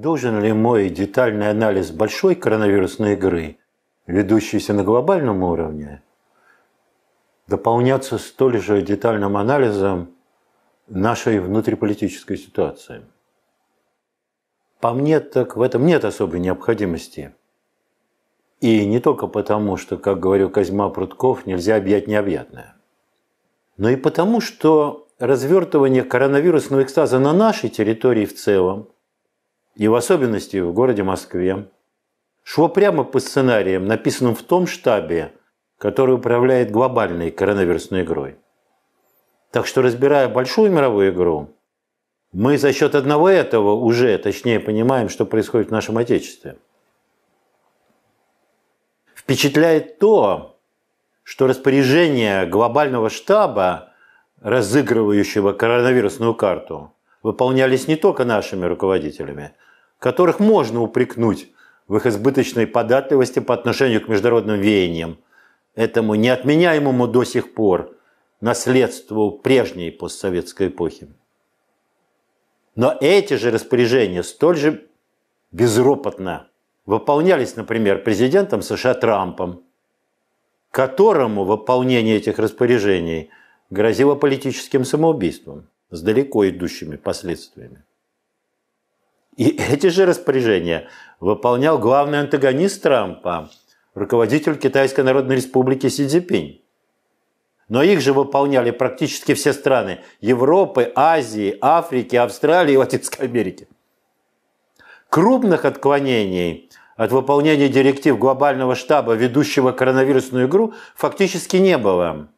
Должен ли мой детальный анализ большой коронавирусной игры, ведущейся на глобальном уровне, дополняться столь же детальным анализом нашей внутриполитической ситуации? По мне, так в этом нет особой необходимости. И не только потому, что, как говорил Козьма Прутков, нельзя объять необъятное, но и потому, что развертывание коронавирусного экстаза на нашей территории в целом – и в особенности в городе Москве, шло прямо по сценариям, написанным в том штабе, который управляет глобальной коронавирусной игрой. Так что, разбирая большую мировую игру, мы за счет одного этого уже точнее понимаем, что происходит в нашем Отечестве. Впечатляет то, что распоряжение глобального штаба, разыгрывающего коронавирусную карту, выполнялись не только нашими руководителями, которых можно упрекнуть в их избыточной податливости по отношению к международным веяниям, этому неотменяемому до сих пор наследству прежней постсоветской эпохи. Но эти же распоряжения столь же безропотно выполнялись, например, президентом США Трампом, которому выполнение этих распоряжений грозило политическим самоубийством с далеко идущими последствиями. И эти же распоряжения выполнял главный антагонист Трампа, руководитель Китайской Народной Республики Си Цзипинь. Но их же выполняли практически все страны Европы, Азии, Африки, Австралии и Латинской Америки. Крупных отклонений от выполнения директив глобального штаба, ведущего коронавирусную игру, фактически не было.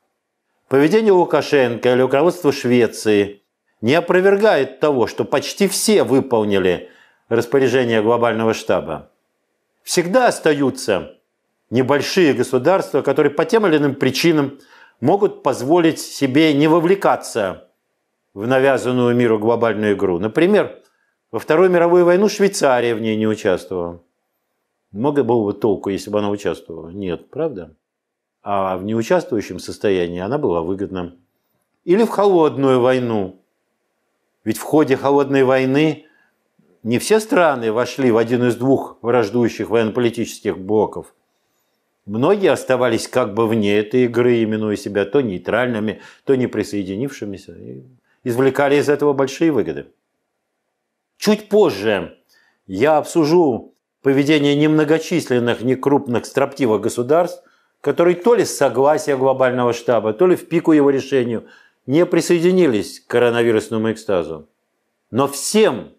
Поведение Лукашенко или руководство Швеции не опровергает того, что почти все выполнили распоряжение глобального штаба. Всегда остаются небольшие государства, которые по тем или иным причинам могут позволить себе не вовлекаться в навязанную миру глобальную игру. Например, во Вторую мировую войну Швейцария в ней не участвовала. Много было бы толку, если бы она участвовала. Нет, правда? А в неучаствующем состоянии она была выгодна. Или в холодную войну ведь в ходе холодной войны не все страны вошли в один из двух враждующих военно-политических блоков. Многие оставались как бы вне этой игры, именуя себя то нейтральными, то не присоединившимися, и извлекали из этого большие выгоды. Чуть позже я обсужу поведение немногочисленных, некрупных строптивых государств, которые то ли с согласия глобального штаба, то ли в пику его решению – не присоединились к коронавирусному экстазу. Но всем,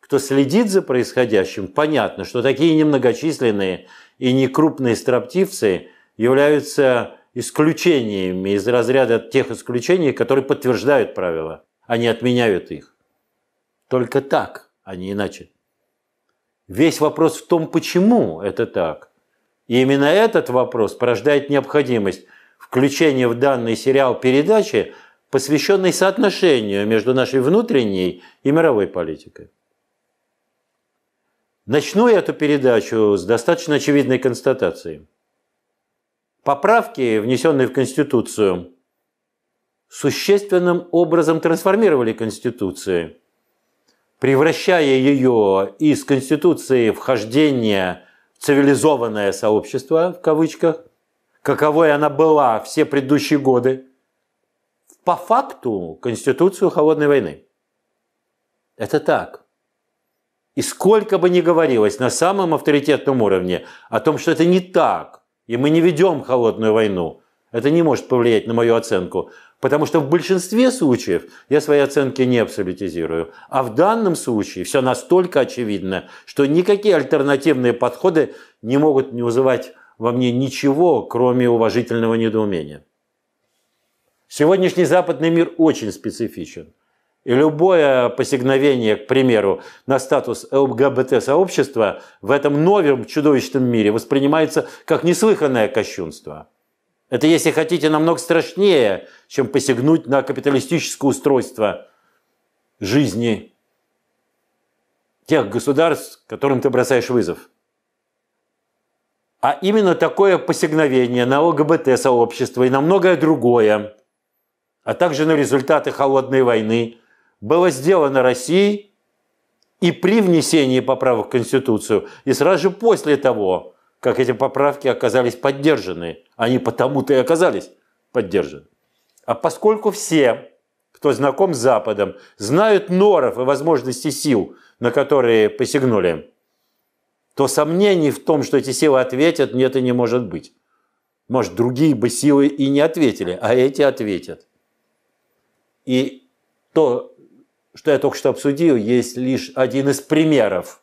кто следит за происходящим, понятно, что такие немногочисленные и некрупные строптивцы являются исключениями из разряда тех исключений, которые подтверждают правила, а не отменяют их. Только так, а не иначе. Весь вопрос в том, почему это так. И именно этот вопрос порождает необходимость включения в данный сериал передачи посвященный соотношению между нашей внутренней и мировой политикой. Начну я эту передачу с достаточно очевидной констатации. Поправки, внесенные в Конституцию, существенным образом трансформировали Конституцию, превращая ее из Конституции вхождения в цивилизованное сообщество, в кавычках, каковой она была все предыдущие годы – по факту Конституцию холодной войны. Это так. И сколько бы ни говорилось на самом авторитетном уровне о том, что это не так, и мы не ведем холодную войну, это не может повлиять на мою оценку, потому что в большинстве случаев я свои оценки не абсолютизирую. А в данном случае все настолько очевидно, что никакие альтернативные подходы не могут не вызывать во мне ничего, кроме уважительного недоумения. Сегодняшний западный мир очень специфичен. И любое посягновение, к примеру, на статус ЛГБТ-сообщества в этом новом чудовищном мире воспринимается как неслыханное кощунство. Это, если хотите, намного страшнее, чем посягнуть на капиталистическое устройство жизни тех государств, которым ты бросаешь вызов. А именно такое посягновение на ЛГБТ-сообщество и на многое другое – а также на результаты холодной войны, было сделано Россией и при внесении поправок в Конституцию, и сразу же после того, как эти поправки оказались поддержаны. Они потому-то и оказались поддержаны. А поскольку все, кто знаком с Западом, знают норов и возможности сил, на которые посягнули, то сомнений в том, что эти силы ответят, нет и не может быть. Может, другие бы силы и не ответили, а эти ответят. И то, что я только что обсудил, есть лишь один из примеров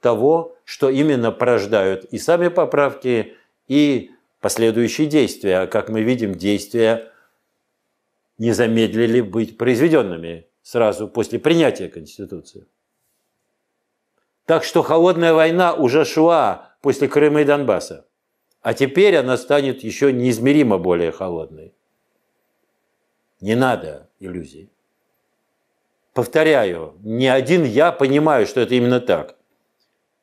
того, что именно порождают и сами поправки, и последующие действия. А как мы видим, действия не замедлили быть произведенными сразу после принятия Конституции. Так что холодная война уже шла после Крыма и Донбасса. А теперь она станет еще неизмеримо более холодной. Не надо иллюзии. Повторяю, не один я понимаю, что это именно так.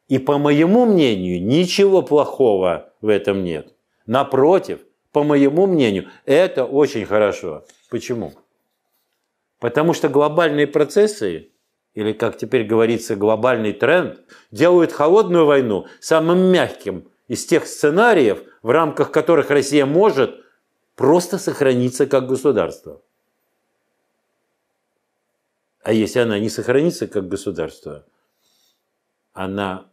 И по моему мнению, ничего плохого в этом нет. Напротив, по моему мнению, это очень хорошо. Почему? Потому что глобальные процессы, или как теперь говорится, глобальный тренд, делают холодную войну самым мягким из тех сценариев, в рамках которых Россия может просто сохраниться как государство. А если она не сохранится как государство, она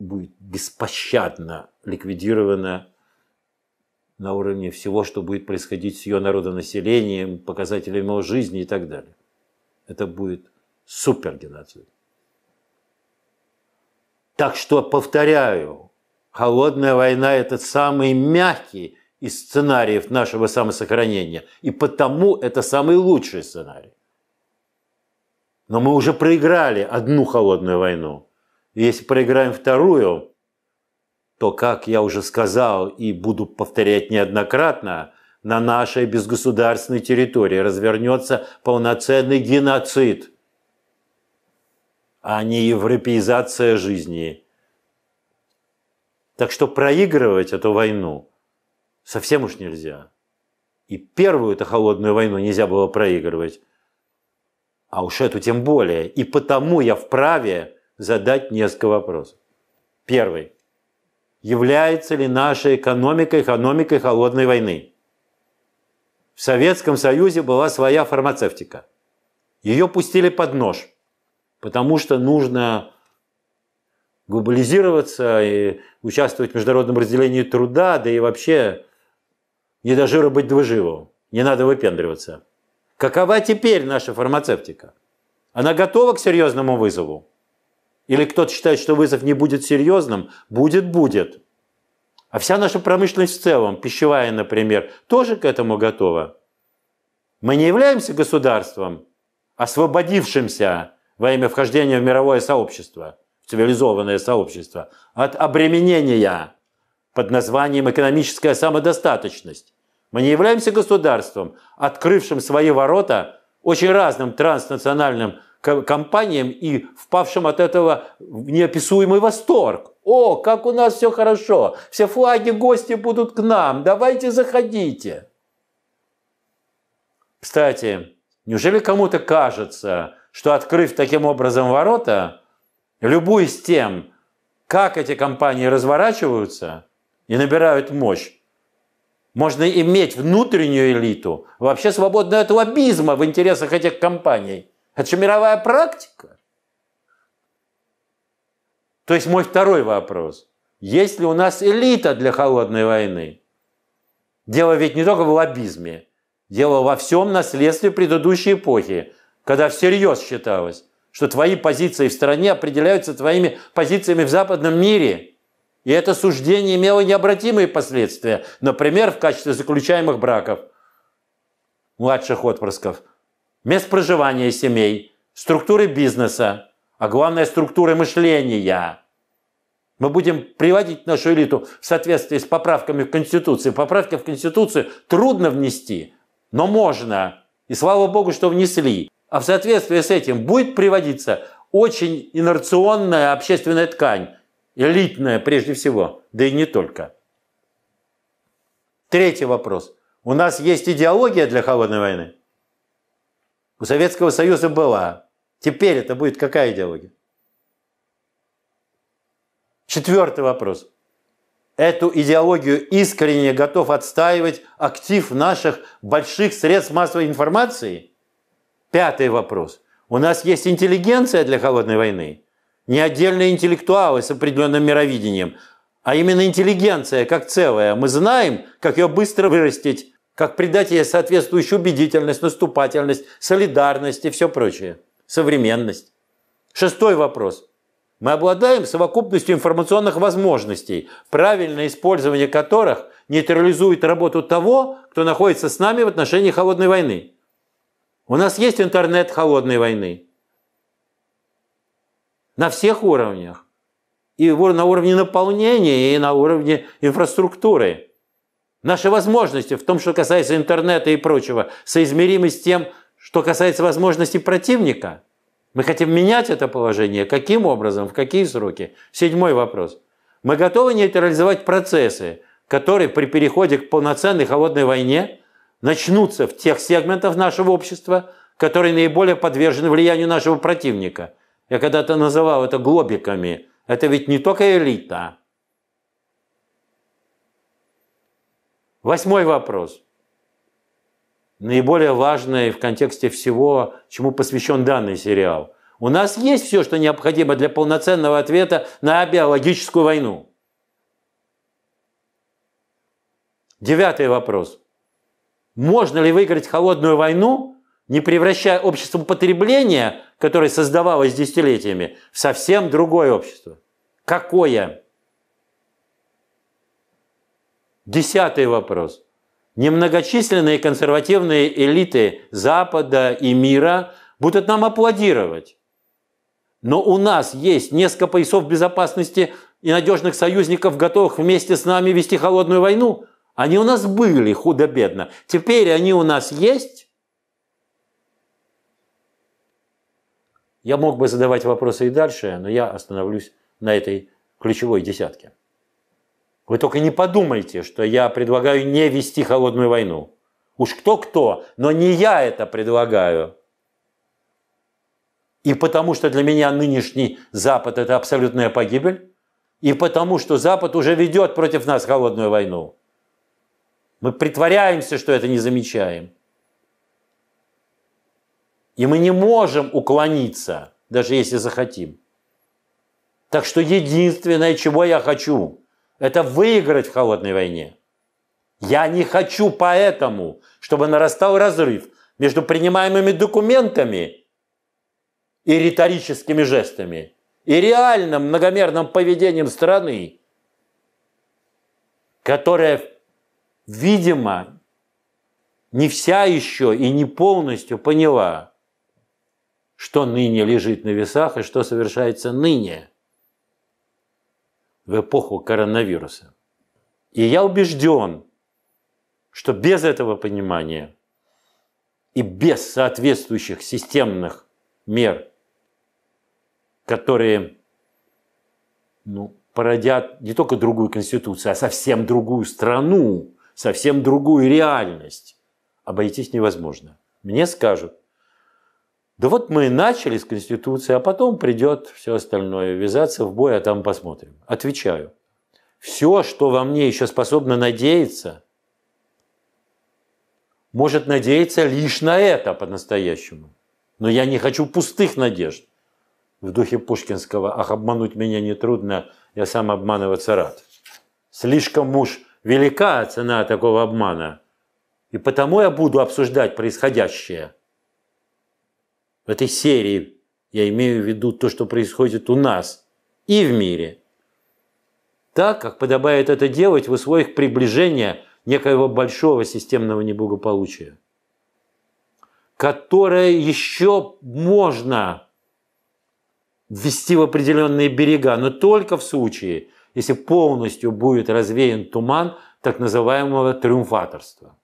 будет беспощадно ликвидирована на уровне всего, что будет происходить с ее народонаселением, показателями его жизни и так далее. Это будет супергеноцид. Так что, повторяю, холодная война – это самый мягкий из сценариев нашего самосохранения, и потому это самый лучший сценарий. Но мы уже проиграли одну холодную войну. И если проиграем вторую, то, как я уже сказал и буду повторять неоднократно, на нашей безгосударственной территории развернется полноценный геноцид, а не европеизация жизни. Так что проигрывать эту войну совсем уж нельзя. И первую эту холодную войну нельзя было проигрывать а уж эту тем более. И потому я вправе задать несколько вопросов. Первый. Является ли наша экономика экономикой холодной войны? В Советском Союзе была своя фармацевтика. Ее пустили под нож, потому что нужно глобализироваться и участвовать в международном разделении труда, да и вообще не до жира быть двуживым. Не надо выпендриваться. Какова теперь наша фармацевтика? Она готова к серьезному вызову? Или кто-то считает, что вызов не будет серьезным? Будет-будет. А вся наша промышленность в целом, пищевая, например, тоже к этому готова. Мы не являемся государством, освободившимся во имя вхождения в мировое сообщество, в цивилизованное сообщество, от обременения под названием экономическая самодостаточность. Мы не являемся государством, открывшим свои ворота очень разным транснациональным компаниям и впавшим от этого в неописуемый восторг. О, как у нас все хорошо, все флаги гости будут к нам, давайте заходите. Кстати, неужели кому-то кажется, что открыв таким образом ворота, любую любуясь тем, как эти компании разворачиваются и набирают мощь, можно иметь внутреннюю элиту, вообще свободную от лоббизма в интересах этих компаний. Это же мировая практика. То есть мой второй вопрос. Есть ли у нас элита для холодной войны? Дело ведь не только в лоббизме. Дело во всем наследстве предыдущей эпохи, когда всерьез считалось, что твои позиции в стране определяются твоими позициями в западном мире – и это суждение имело необратимые последствия, например, в качестве заключаемых браков, младших отпрысков, мест проживания семей, структуры бизнеса, а главное структуры мышления. Мы будем приводить нашу элиту в соответствии с поправками в Конституцию. Поправки в Конституцию трудно внести, но можно. И слава Богу, что внесли. А в соответствии с этим будет приводиться очень инерционная общественная ткань, элитная прежде всего, да и не только. Третий вопрос. У нас есть идеология для холодной войны? У Советского Союза была. Теперь это будет какая идеология? Четвертый вопрос. Эту идеологию искренне готов отстаивать актив наших больших средств массовой информации? Пятый вопрос. У нас есть интеллигенция для холодной войны? Не отдельные интеллектуалы с определенным мировидением, а именно интеллигенция как целая. Мы знаем, как ее быстро вырастить, как придать ей соответствующую убедительность, наступательность, солидарность и все прочее. Современность. Шестой вопрос. Мы обладаем совокупностью информационных возможностей, правильное использование которых нейтрализует работу того, кто находится с нами в отношении холодной войны. У нас есть интернет холодной войны на всех уровнях. И на уровне наполнения, и на уровне инфраструктуры. Наши возможности в том, что касается интернета и прочего, соизмеримы с тем, что касается возможностей противника. Мы хотим менять это положение. Каким образом? В какие сроки? Седьмой вопрос. Мы готовы нейтрализовать процессы, которые при переходе к полноценной холодной войне начнутся в тех сегментах нашего общества, которые наиболее подвержены влиянию нашего противника – я когда-то называл это глобиками. Это ведь не только элита. Восьмой вопрос. Наиболее важный в контексте всего, чему посвящен данный сериал. У нас есть все, что необходимо для полноценного ответа на биологическую войну. Девятый вопрос. Можно ли выиграть холодную войну не превращая общество потребления, которое создавалось десятилетиями, в совсем другое общество. Какое? Десятый вопрос. Немногочисленные консервативные элиты Запада и мира будут нам аплодировать. Но у нас есть несколько поясов безопасности и надежных союзников, готовых вместе с нами вести холодную войну. Они у нас были худо-бедно. Теперь они у нас есть. Я мог бы задавать вопросы и дальше, но я остановлюсь на этой ключевой десятке. Вы только не подумайте, что я предлагаю не вести холодную войну. Уж кто-кто, но не я это предлагаю. И потому что для меня нынешний Запад – это абсолютная погибель, и потому что Запад уже ведет против нас холодную войну. Мы притворяемся, что это не замечаем. И мы не можем уклониться, даже если захотим. Так что единственное, чего я хочу, это выиграть в холодной войне. Я не хочу поэтому, чтобы нарастал разрыв между принимаемыми документами и риторическими жестами, и реальным многомерным поведением страны, которая, видимо, не вся еще и не полностью поняла, что ныне лежит на весах и что совершается ныне в эпоху коронавируса. И я убежден, что без этого понимания и без соответствующих системных мер, которые ну, породят не только другую конституцию, а совсем другую страну, совсем другую реальность, обойтись невозможно. Мне скажут, да вот мы и начали с Конституции, а потом придет все остальное, ввязаться в бой, а там посмотрим. Отвечаю. Все, что во мне еще способно надеяться, может надеяться лишь на это по-настоящему. Но я не хочу пустых надежд. В духе Пушкинского «Ах, обмануть меня нетрудно, я сам обманываться рад». Слишком уж велика цена такого обмана, и потому я буду обсуждать происходящее – в этой серии, я имею в виду то, что происходит у нас и в мире, так, как подобает это делать в условиях приближения некоего большого системного неблагополучия, которое еще можно ввести в определенные берега, но только в случае, если полностью будет развеян туман так называемого триумфаторства –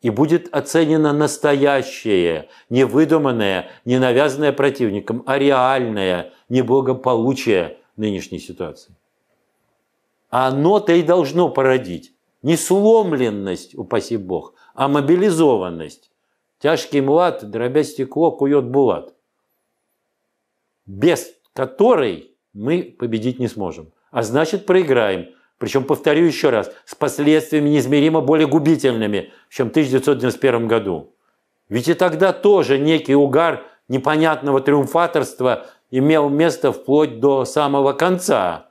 и будет оценено настоящее, не выдуманное, не навязанное противником, а реальное неблагополучие нынешней ситуации. А оно-то и должно породить не сломленность, упаси бог, а мобилизованность. Тяжкий млад, дробя стекло, кует булат. Без которой мы победить не сможем. А значит, проиграем – причем, повторю еще раз, с последствиями неизмеримо более губительными, чем в 1991 году. Ведь и тогда тоже некий угар непонятного триумфаторства имел место вплоть до самого конца.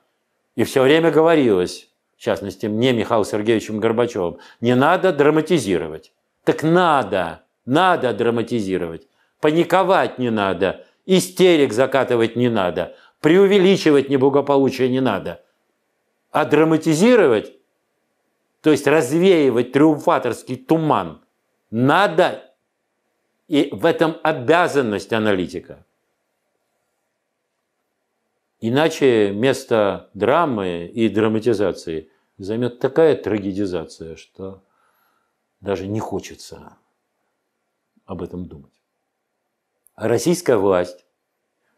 И все время говорилось, в частности, мне, Михаилом Сергеевичем Горбачевым, не надо драматизировать. Так надо, надо драматизировать. Паниковать не надо, истерик закатывать не надо, преувеличивать неблагополучие не надо – а драматизировать, то есть развеивать триумфаторский туман, надо, и в этом обязанность аналитика. Иначе место драмы и драматизации займет такая трагедизация, что даже не хочется об этом думать. А российская власть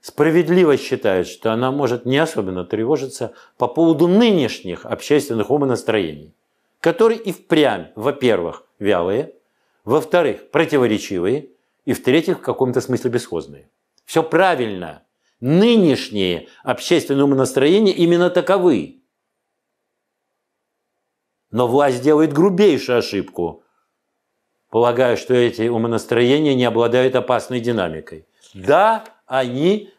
справедливо считает, что она может не особенно тревожиться по поводу нынешних общественных умонастроений, которые и впрямь, во-первых, вялые, во-вторых, противоречивые, и в-третьих, в каком-то смысле бесхозные. Все правильно. Нынешние общественные умонастроения именно таковы. Но власть делает грубейшую ошибку, полагая, что эти умонастроения не обладают опасной динамикой. Да, они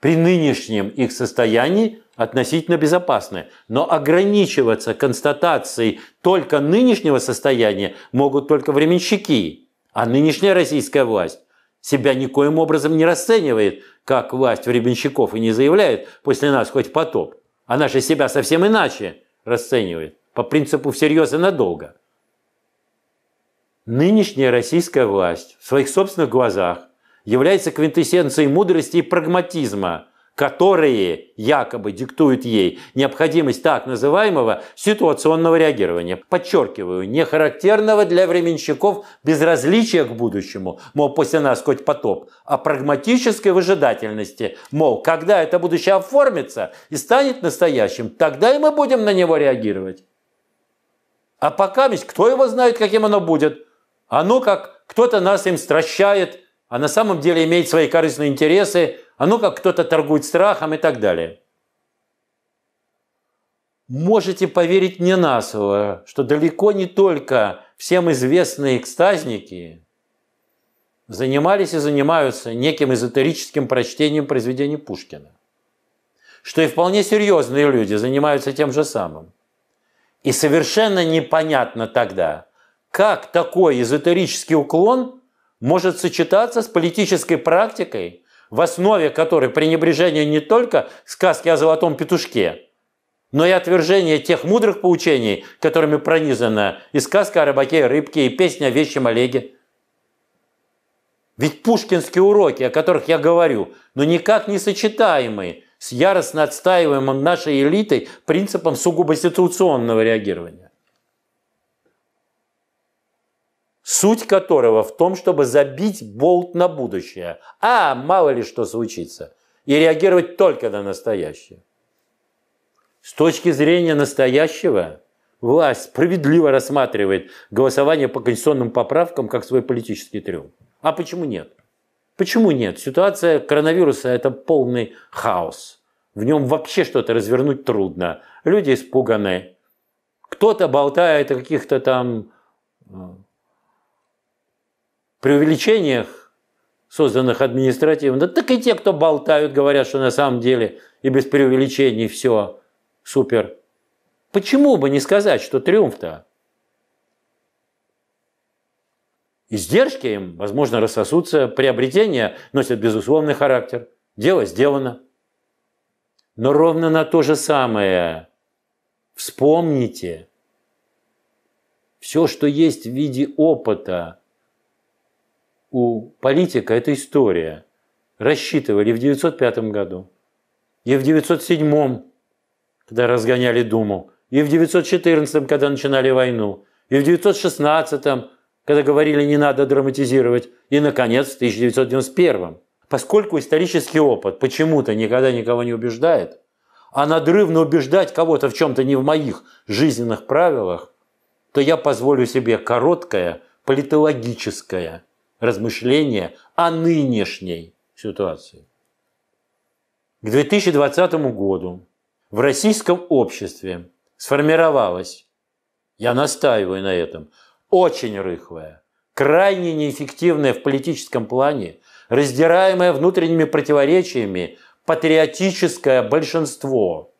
при нынешнем их состоянии относительно безопасны, но ограничиваться констатацией только нынешнего состояния могут только временщики, а нынешняя российская власть себя никоим образом не расценивает как власть временщиков и не заявляет «после нас хоть потоп». Она же себя совсем иначе расценивает, по принципу всерьез и надолго. Нынешняя российская власть в своих собственных глазах является квинтэссенцией мудрости и прагматизма, которые якобы диктуют ей необходимость так называемого ситуационного реагирования. Подчеркиваю, не характерного для временщиков безразличия к будущему, мол, после нас хоть потоп, а прагматической выжидательности, мол, когда это будущее оформится и станет настоящим, тогда и мы будем на него реагировать. А пока, ведь кто его знает, каким оно будет? А ну как, кто-то нас им стращает – а на самом деле имеет свои корыстные интересы, а ну как кто-то торгует страхом и так далее. Можете поверить мне на слово, что далеко не только всем известные экстазники занимались и занимаются неким эзотерическим прочтением произведений Пушкина. Что и вполне серьезные люди занимаются тем же самым. И совершенно непонятно тогда, как такой эзотерический уклон может сочетаться с политической практикой, в основе которой пренебрежение не только сказки о золотом петушке, но и отвержение тех мудрых поучений, которыми пронизана и сказка о рыбаке и рыбке, и песня о вещем Олеге. Ведь пушкинские уроки, о которых я говорю, но ну, никак не сочетаемые с яростно отстаиваемым нашей элитой принципом сугубо ситуационного реагирования. суть которого в том, чтобы забить болт на будущее. А, мало ли что случится. И реагировать только на настоящее. С точки зрения настоящего, власть справедливо рассматривает голосование по конституционным поправкам как свой политический триумф. А почему нет? Почему нет? Ситуация коронавируса – это полный хаос. В нем вообще что-то развернуть трудно. Люди испуганы. Кто-то болтает о каких-то там э, преувеличениях, созданных административно, да так и те, кто болтают, говорят, что на самом деле и без преувеличений все супер. Почему бы не сказать, что триумф-то? Издержки им, возможно, рассосутся, приобретения носят безусловный характер, дело сделано. Но ровно на то же самое вспомните – все, что есть в виде опыта – у политика это история. Рассчитывали в 905 году, и в 907, когда разгоняли Думу, и в 914, когда начинали войну, и в 916, когда говорили не надо драматизировать, и, наконец, в 1991. Поскольку исторический опыт почему-то никогда никого не убеждает, а надрывно убеждать кого-то в чем-то не в моих жизненных правилах, то я позволю себе короткое политологическое размышления о нынешней ситуации. К 2020 году в российском обществе сформировалась, я настаиваю на этом, очень рыхлая, крайне неэффективная в политическом плане, раздираемая внутренними противоречиями патриотическое большинство.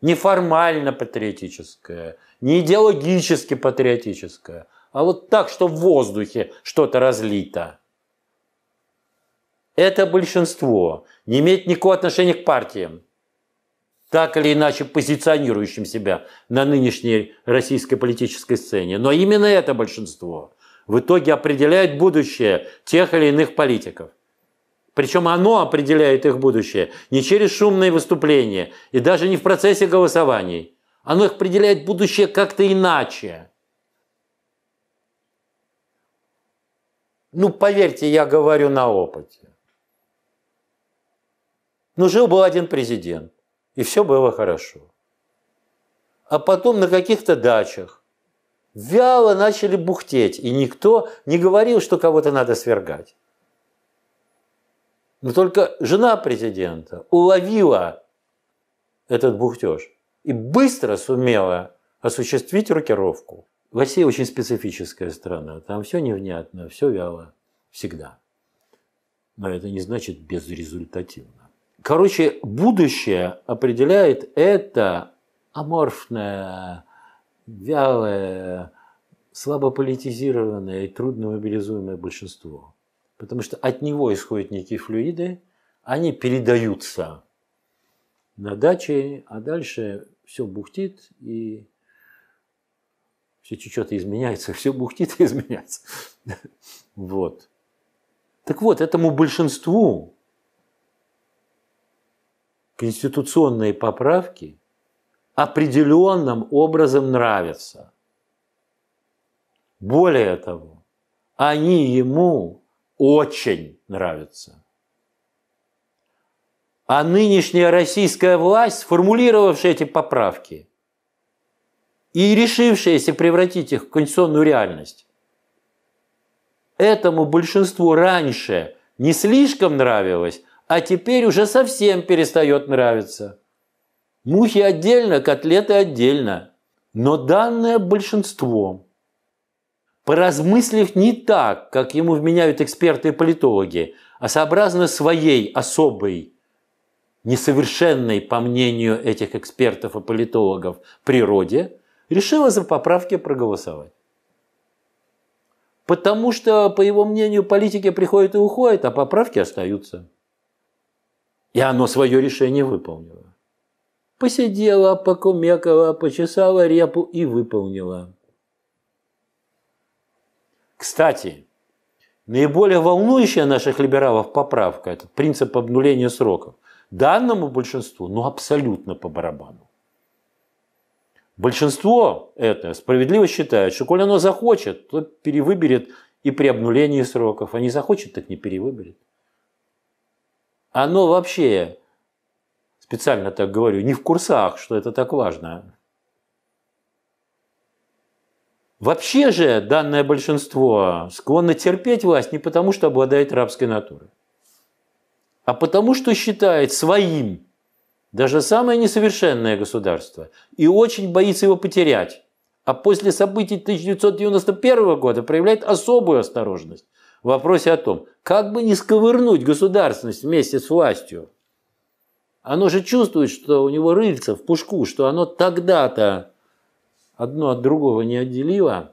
Неформально патриотическое, не идеологически патриотическое, а вот так, что в воздухе что-то разлито. Это большинство не имеет никакого отношения к партиям, так или иначе позиционирующим себя на нынешней российской политической сцене. Но именно это большинство в итоге определяет будущее тех или иных политиков. Причем оно определяет их будущее не через шумные выступления и даже не в процессе голосований. Оно их определяет будущее как-то иначе. Ну, поверьте, я говорю на опыте. Ну, жил был один президент, и все было хорошо. А потом на каких-то дачах вяло начали бухтеть, и никто не говорил, что кого-то надо свергать. Но только жена президента уловила этот бухтеж и быстро сумела осуществить рокировку. Россия очень специфическая страна. Там все невнятно, все вяло. Всегда. Но это не значит безрезультативно. Короче, будущее определяет это аморфное, вялое, слабо политизированное и трудно мобилизуемое большинство. Потому что от него исходят некие флюиды, они передаются на даче, а дальше все бухтит и все течет и изменяется, все бухтит и изменяется. Вот. Так вот, этому большинству конституционные поправки определенным образом нравятся. Более того, они ему очень нравятся. А нынешняя российская власть, сформулировавшая эти поправки – и решившиеся превратить их в конституционную реальность. Этому большинству раньше не слишком нравилось, а теперь уже совсем перестает нравиться. Мухи отдельно, котлеты отдельно, но данное большинство. Поразмыслив не так, как ему вменяют эксперты и политологи, а сообразно своей особой, несовершенной, по мнению этих экспертов и политологов, природе – решила за поправки проголосовать. Потому что, по его мнению, политики приходят и уходят, а поправки остаются. И оно свое решение выполнило. Посидела, покумекала, почесала репу и выполнила. Кстати, наиболее волнующая наших либералов поправка – это принцип обнуления сроков. Данному большинству, ну абсолютно по барабану. Большинство это справедливо считает, что коль оно захочет, то перевыберет и при обнулении сроков. А не захочет, так не перевыберет. Оно вообще, специально так говорю, не в курсах, что это так важно. Вообще же данное большинство склонно терпеть власть не потому, что обладает рабской натурой, а потому, что считает своим даже самое несовершенное государство, и очень боится его потерять, а после событий 1991 года проявляет особую осторожность в вопросе о том, как бы не сковырнуть государственность вместе с властью. Оно же чувствует, что у него рыльца в пушку, что оно тогда-то одно от другого не отделило.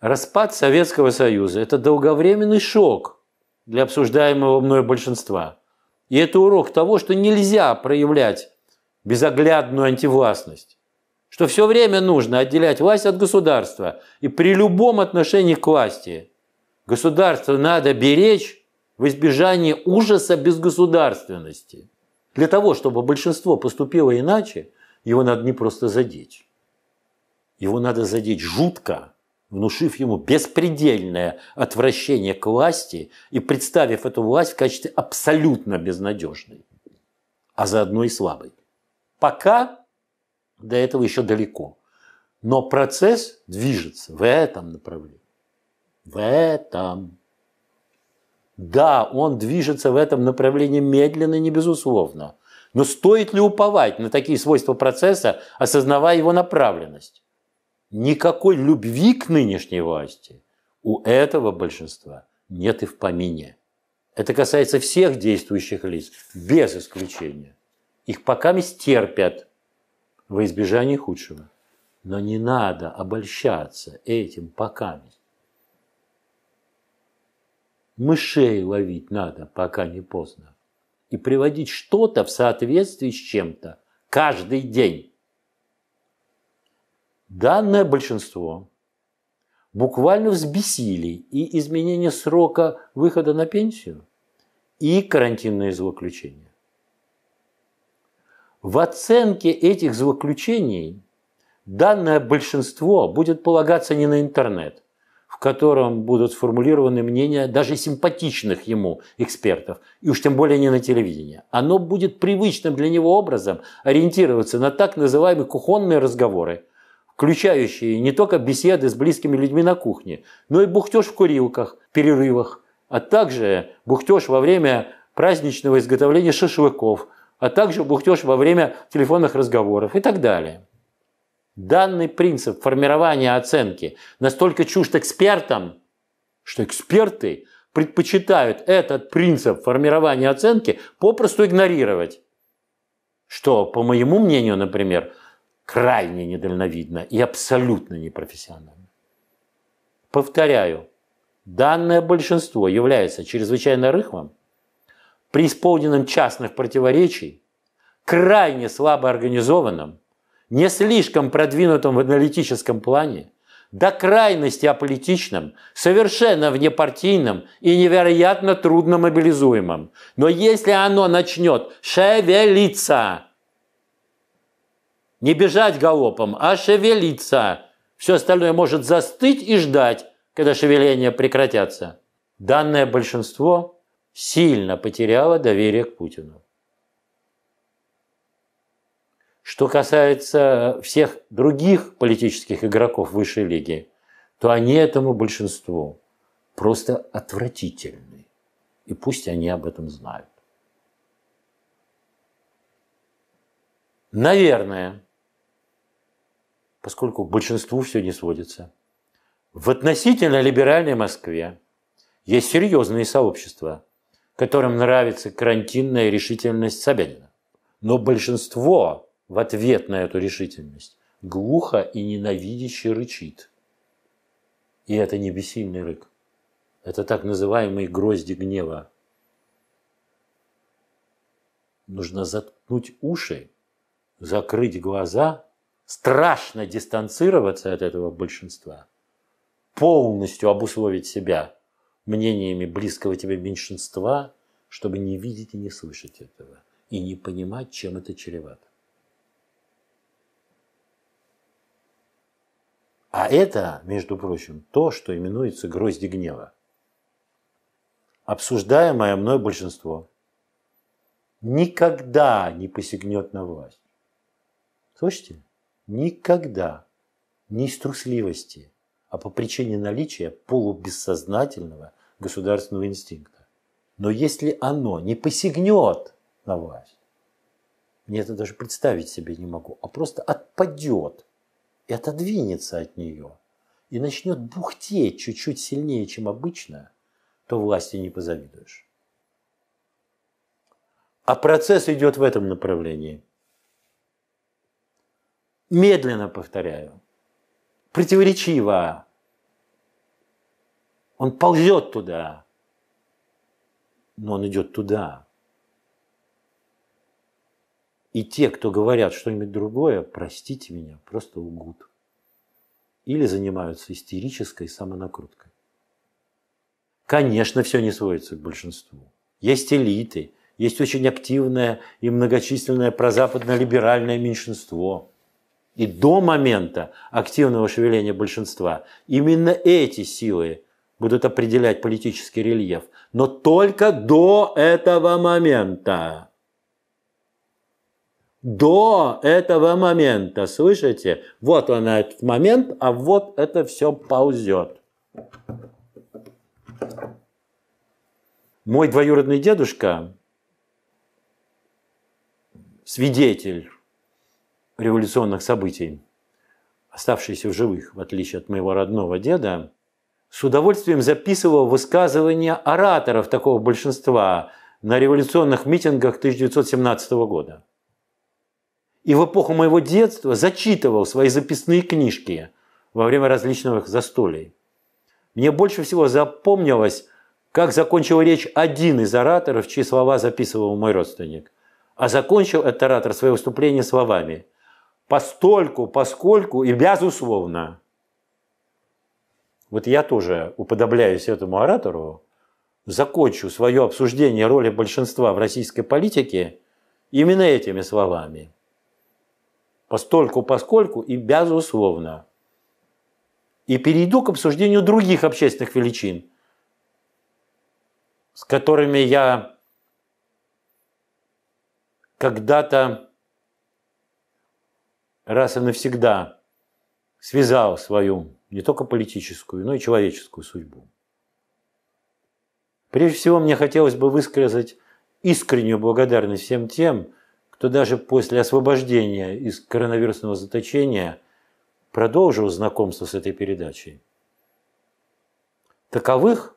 Распад Советского Союза – это долговременный шок для обсуждаемого мной большинства – и это урок того, что нельзя проявлять безоглядную антивластность. Что все время нужно отделять власть от государства. И при любом отношении к власти государство надо беречь в избежании ужаса безгосударственности. Для того, чтобы большинство поступило иначе, его надо не просто задеть. Его надо задеть жутко, внушив ему беспредельное отвращение к власти и представив эту власть в качестве абсолютно безнадежной, а заодно и слабой. Пока до этого еще далеко. Но процесс движется в этом направлении. В этом. Да, он движется в этом направлении медленно, не безусловно. Но стоит ли уповать на такие свойства процесса, осознавая его направленность? никакой любви к нынешней власти у этого большинства нет и в помине. Это касается всех действующих лиц, без исключения. Их пока стерпят во избежание худшего. Но не надо обольщаться этим пока. Мышей ловить надо, пока не поздно. И приводить что-то в соответствии с чем-то каждый день. Данное большинство буквально взбесили и изменение срока выхода на пенсию, и карантинные звуключения. В оценке этих звуключений данное большинство будет полагаться не на интернет, в котором будут сформулированы мнения даже симпатичных ему экспертов, и уж тем более не на телевидении. Оно будет привычным для него образом ориентироваться на так называемые кухонные разговоры – включающие не только беседы с близкими людьми на кухне, но и бухтеж в курилках, перерывах, а также бухтеж во время праздничного изготовления шашлыков, а также бухтеж во время телефонных разговоров и так далее. Данный принцип формирования оценки настолько чужд экспертам, что эксперты предпочитают этот принцип формирования оценки попросту игнорировать. Что, по моему мнению, например, крайне недальновидно и абсолютно непрофессионально. Повторяю, данное большинство является чрезвычайно рыхлым, преисполненным частных противоречий, крайне слабо организованным, не слишком продвинутым в аналитическом плане, до крайности аполитичным, совершенно внепартийным и невероятно трудно мобилизуемым. Но если оно начнет шевелиться, не бежать галопом, а шевелиться. Все остальное может застыть и ждать, когда шевеления прекратятся. Данное большинство сильно потеряло доверие к Путину. Что касается всех других политических игроков высшей лиги, то они этому большинству просто отвратительны. И пусть они об этом знают. Наверное, поскольку большинству все не сводится. В относительно либеральной Москве есть серьезные сообщества, которым нравится карантинная решительность Собянина. Но большинство в ответ на эту решительность глухо и ненавидяще рычит. И это не бессильный рык. Это так называемые грозди гнева. Нужно заткнуть уши, закрыть глаза страшно дистанцироваться от этого большинства, полностью обусловить себя мнениями близкого тебе меньшинства, чтобы не видеть и не слышать этого, и не понимать, чем это чревато. А это, между прочим, то, что именуется грозди гнева. Обсуждаемое мной большинство никогда не посягнет на власть. Слышите? Никогда. Не из трусливости, а по причине наличия полубессознательного государственного инстинкта. Но если оно не посягнет на власть, мне это даже представить себе не могу, а просто отпадет и отодвинется от нее, и начнет бухтеть чуть-чуть сильнее, чем обычно, то власти не позавидуешь. А процесс идет в этом направлении – медленно повторяю, противоречиво. Он ползет туда, но он идет туда. И те, кто говорят что-нибудь другое, простите меня, просто лгут. Или занимаются истерической самонакруткой. Конечно, все не сводится к большинству. Есть элиты, есть очень активное и многочисленное прозападно-либеральное меньшинство – и до момента активного шевеления большинства. Именно эти силы будут определять политический рельеф, но только до этого момента. До этого момента, слышите? Вот он этот момент, а вот это все ползет. Мой двоюродный дедушка, свидетель революционных событий, оставшийся в живых, в отличие от моего родного деда, с удовольствием записывал высказывания ораторов такого большинства на революционных митингах 1917 года. И в эпоху моего детства зачитывал свои записные книжки во время различных застолий. Мне больше всего запомнилось, как закончил речь один из ораторов, чьи слова записывал мой родственник. А закончил этот оратор свое выступление словами – постольку, поскольку и безусловно. Вот я тоже уподобляюсь этому оратору, закончу свое обсуждение роли большинства в российской политике именно этими словами. Постольку, поскольку и безусловно. И перейду к обсуждению других общественных величин, с которыми я когда-то раз и навсегда связал свою не только политическую, но и человеческую судьбу. Прежде всего, мне хотелось бы высказать искреннюю благодарность всем тем, кто даже после освобождения из коронавирусного заточения продолжил знакомство с этой передачей. Таковых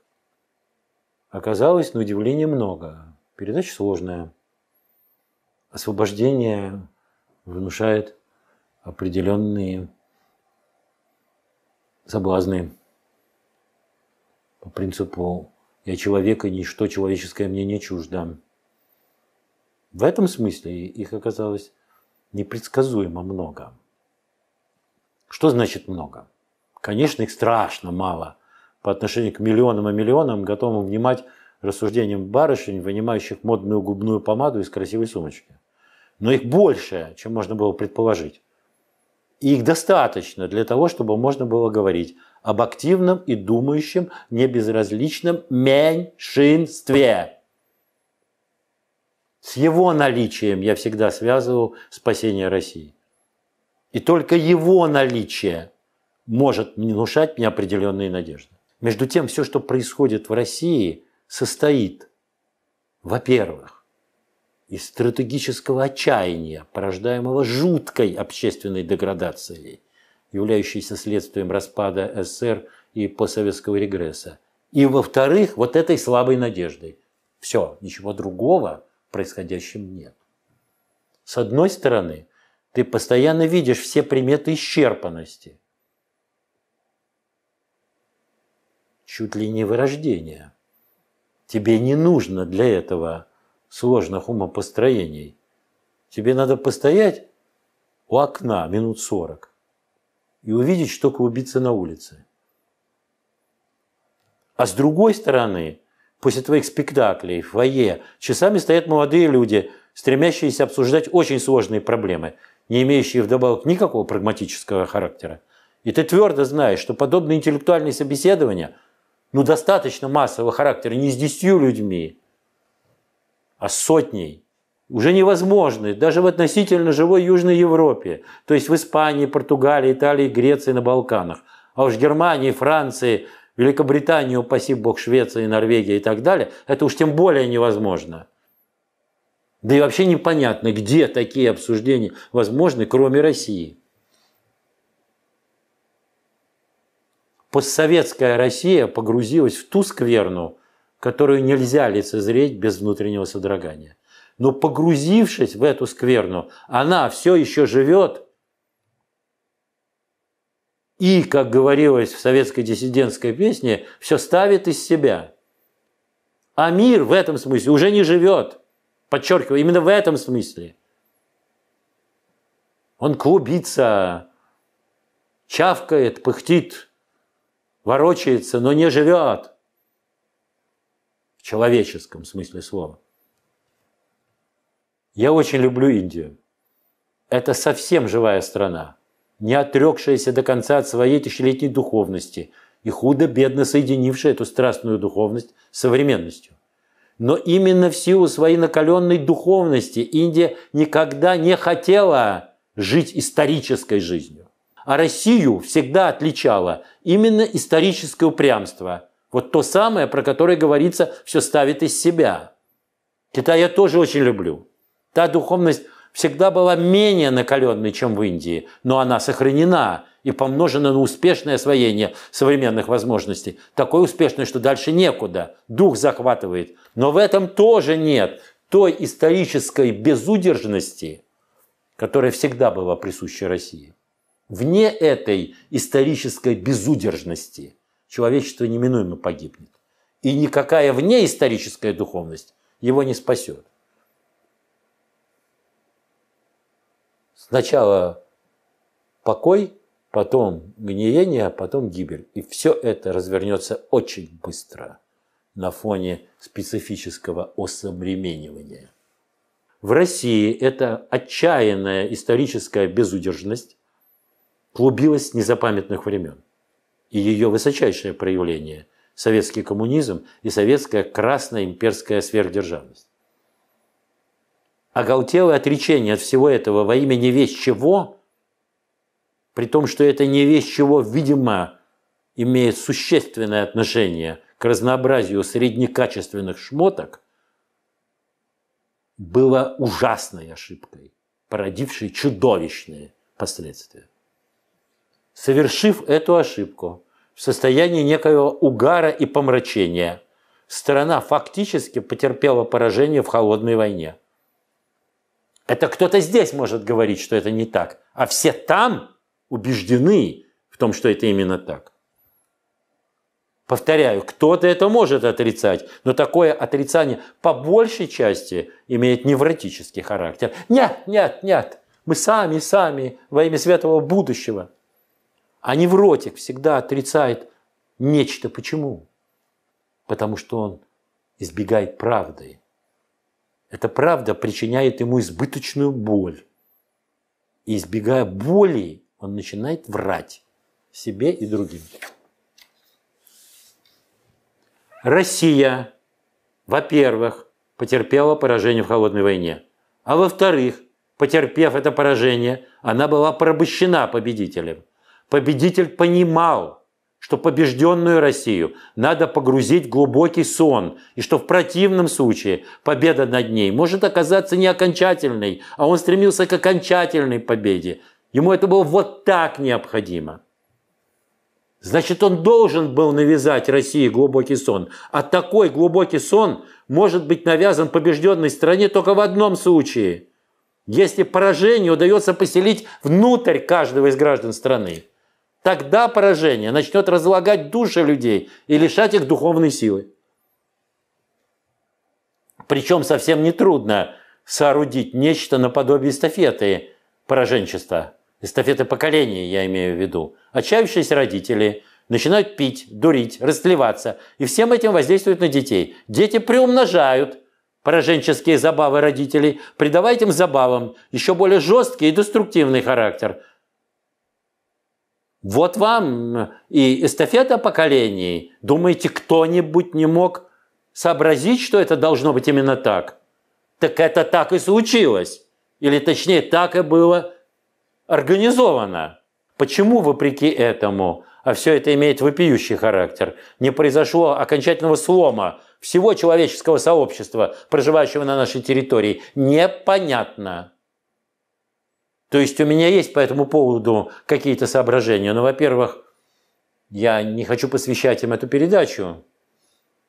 оказалось, на удивление, много. Передача сложная. Освобождение внушает определенные соблазны по принципу «я человек, и ничто человеческое мне не чуждо». В этом смысле их оказалось непредсказуемо много. Что значит много? Конечно, их страшно мало по отношению к миллионам и миллионам, готовым внимать рассуждениям барышень, вынимающих модную губную помаду из красивой сумочки. Но их больше, чем можно было предположить. И их достаточно для того, чтобы можно было говорить об активном и думающем, небезразличном меньшинстве. С его наличием я всегда связывал спасение России. И только его наличие может внушать мне определенные надежды. Между тем, все, что происходит в России, состоит, во-первых, и стратегического отчаяния, порождаемого жуткой общественной деградацией, являющейся следствием распада СССР и постсоветского регресса. И, во-вторых, вот этой слабой надеждой. Все, ничего другого происходящем нет. С одной стороны, ты постоянно видишь все приметы исчерпанности. Чуть ли не вырождения. Тебе не нужно для этого сложных умопостроений. Тебе надо постоять у окна минут сорок и увидеть, что клубится на улице. А с другой стороны, после твоих спектаклей в фойе часами стоят молодые люди, стремящиеся обсуждать очень сложные проблемы, не имеющие вдобавок никакого прагматического характера. И ты твердо знаешь, что подобные интеллектуальные собеседования, ну, достаточно массового характера, не с десятью людьми, а сотней, уже невозможны даже в относительно живой Южной Европе, то есть в Испании, Португалии, Италии, Греции, на Балканах. А уж Германии, Франции, Великобритании, упаси бог, Швеции, Норвегии и так далее, это уж тем более невозможно. Да и вообще непонятно, где такие обсуждения возможны, кроме России. Постсоветская Россия погрузилась в ту скверну, которую нельзя лицезреть без внутреннего содрогания. Но погрузившись в эту скверну, она все еще живет. И, как говорилось в советской диссидентской песне, все ставит из себя. А мир в этом смысле уже не живет. Подчеркиваю, именно в этом смысле. Он клубится, чавкает, пыхтит, ворочается, но не живет – человеческом смысле слова. Я очень люблю Индию. Это совсем живая страна, не отрекшаяся до конца от своей тысячелетней духовности и худо-бедно соединившая эту страстную духовность с современностью. Но именно в силу своей накаленной духовности Индия никогда не хотела жить исторической жизнью. А Россию всегда отличало именно историческое упрямство – вот то самое, про которое говорится, все ставит из себя. Китай я тоже очень люблю. Та духовность всегда была менее накаленной, чем в Индии, но она сохранена и помножена на успешное освоение современных возможностей. такое успешное, что дальше некуда. Дух захватывает. Но в этом тоже нет той исторической безудержности, которая всегда была присуща России. Вне этой исторической безудержности – человечество неминуемо погибнет. И никакая внеисторическая духовность его не спасет. Сначала покой, потом гниение, а потом гибель. И все это развернется очень быстро на фоне специфического осовременивания. В России эта отчаянная историческая безудержность клубилась с незапамятных времен и ее высочайшее проявление – советский коммунизм и советская красная имперская сверхдержавность. Оголтелое отречение от всего этого во имя не весь чего, при том, что это не весь чего, видимо, имеет существенное отношение к разнообразию среднекачественных шмоток, было ужасной ошибкой, породившей чудовищные последствия совершив эту ошибку в состоянии некоего угара и помрачения, страна фактически потерпела поражение в холодной войне. Это кто-то здесь может говорить, что это не так, а все там убеждены в том, что это именно так. Повторяю, кто-то это может отрицать, но такое отрицание по большей части имеет невротический характер. Нет, нет, нет, мы сами, сами, во имя светлого будущего. А невротик всегда отрицает нечто. Почему? Потому что он избегает правды. Эта правда причиняет ему избыточную боль. И избегая боли, он начинает врать себе и другим. Россия, во-первых, потерпела поражение в холодной войне, а во-вторых, потерпев это поражение, она была порабощена победителем. Победитель понимал, что побежденную Россию надо погрузить в глубокий сон, и что в противном случае победа над ней может оказаться не окончательной, а он стремился к окончательной победе. Ему это было вот так необходимо. Значит, он должен был навязать России глубокий сон. А такой глубокий сон может быть навязан побежденной стране только в одном случае. Если поражение удается поселить внутрь каждого из граждан страны. Тогда поражение начнет разлагать души людей и лишать их духовной силы. Причем совсем нетрудно соорудить нечто наподобие эстафеты пораженчества, эстафеты поколения, я имею в виду. Отчаявшиеся родители начинают пить, дурить, растлеваться, и всем этим воздействуют на детей. Дети приумножают пораженческие забавы родителей, придавая этим забавам еще более жесткий и деструктивный характер, вот вам э, и эстафета поколений. Думаете, кто-нибудь не мог сообразить, что это должно быть именно так? Так это так и случилось. Или точнее, так и было организовано. Почему, вопреки этому, а все это имеет вопиющий характер, не произошло окончательного слома всего человеческого сообщества, проживающего на нашей территории, непонятно. То есть у меня есть по этому поводу какие-то соображения. Но, ну, во-первых, я не хочу посвящать им эту передачу.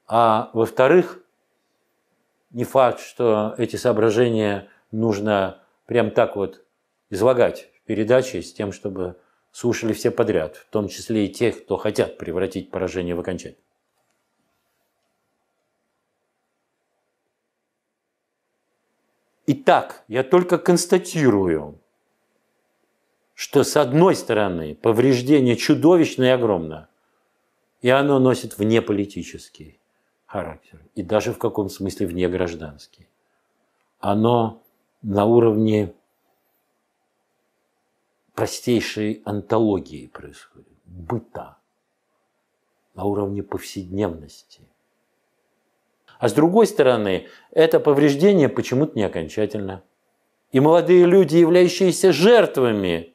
А во-вторых, не факт, что эти соображения нужно прям так вот излагать в передаче с тем, чтобы слушали все подряд, в том числе и тех, кто хотят превратить поражение в окончание. Итак, я только констатирую, что с одной стороны повреждение чудовищное и огромно, и оно носит внеполитический характер, и даже в каком смысле вне гражданский. Оно на уровне простейшей антологии происходит, быта, на уровне повседневности. А с другой стороны, это повреждение почему-то не окончательно. И молодые люди, являющиеся жертвами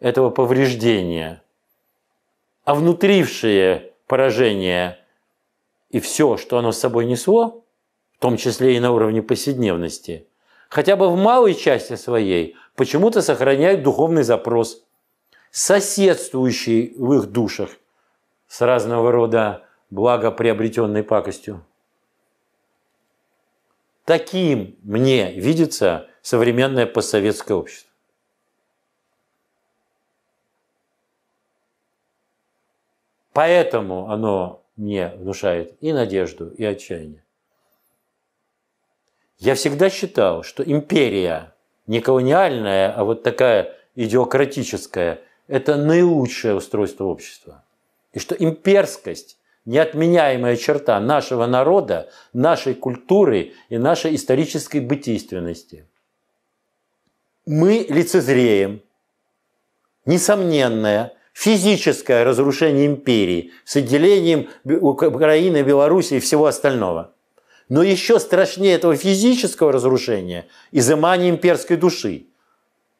этого повреждения, а внутрившее поражение и все, что оно с собой несло, в том числе и на уровне повседневности, хотя бы в малой части своей почему-то сохраняют духовный запрос, соседствующий в их душах с разного рода благоприобретенной пакостью. Таким мне видится современное постсоветское общество. Поэтому оно мне внушает и надежду, и отчаяние. Я всегда считал, что империя не колониальная, а вот такая идиократическая – это наилучшее устройство общества. И что имперскость – неотменяемая черта нашего народа, нашей культуры и нашей исторической бытийственности. Мы лицезреем несомненное физическое разрушение империи с отделением Украины, Беларуси и всего остального. Но еще страшнее этого физического разрушения – изымание имперской души.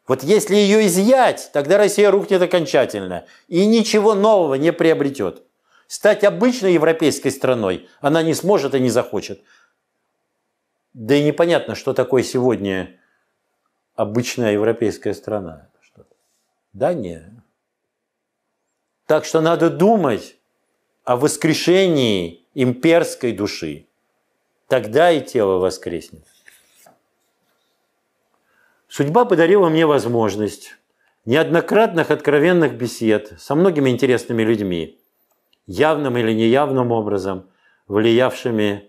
Вот если ее изъять, тогда Россия рухнет окончательно и ничего нового не приобретет. Стать обычной европейской страной она не сможет и не захочет. Да и непонятно, что такое сегодня обычная европейская страна. Дания, так что надо думать о воскрешении имперской души. Тогда и тело воскреснет. Судьба подарила мне возможность неоднократных откровенных бесед со многими интересными людьми, явным или неявным образом влиявшими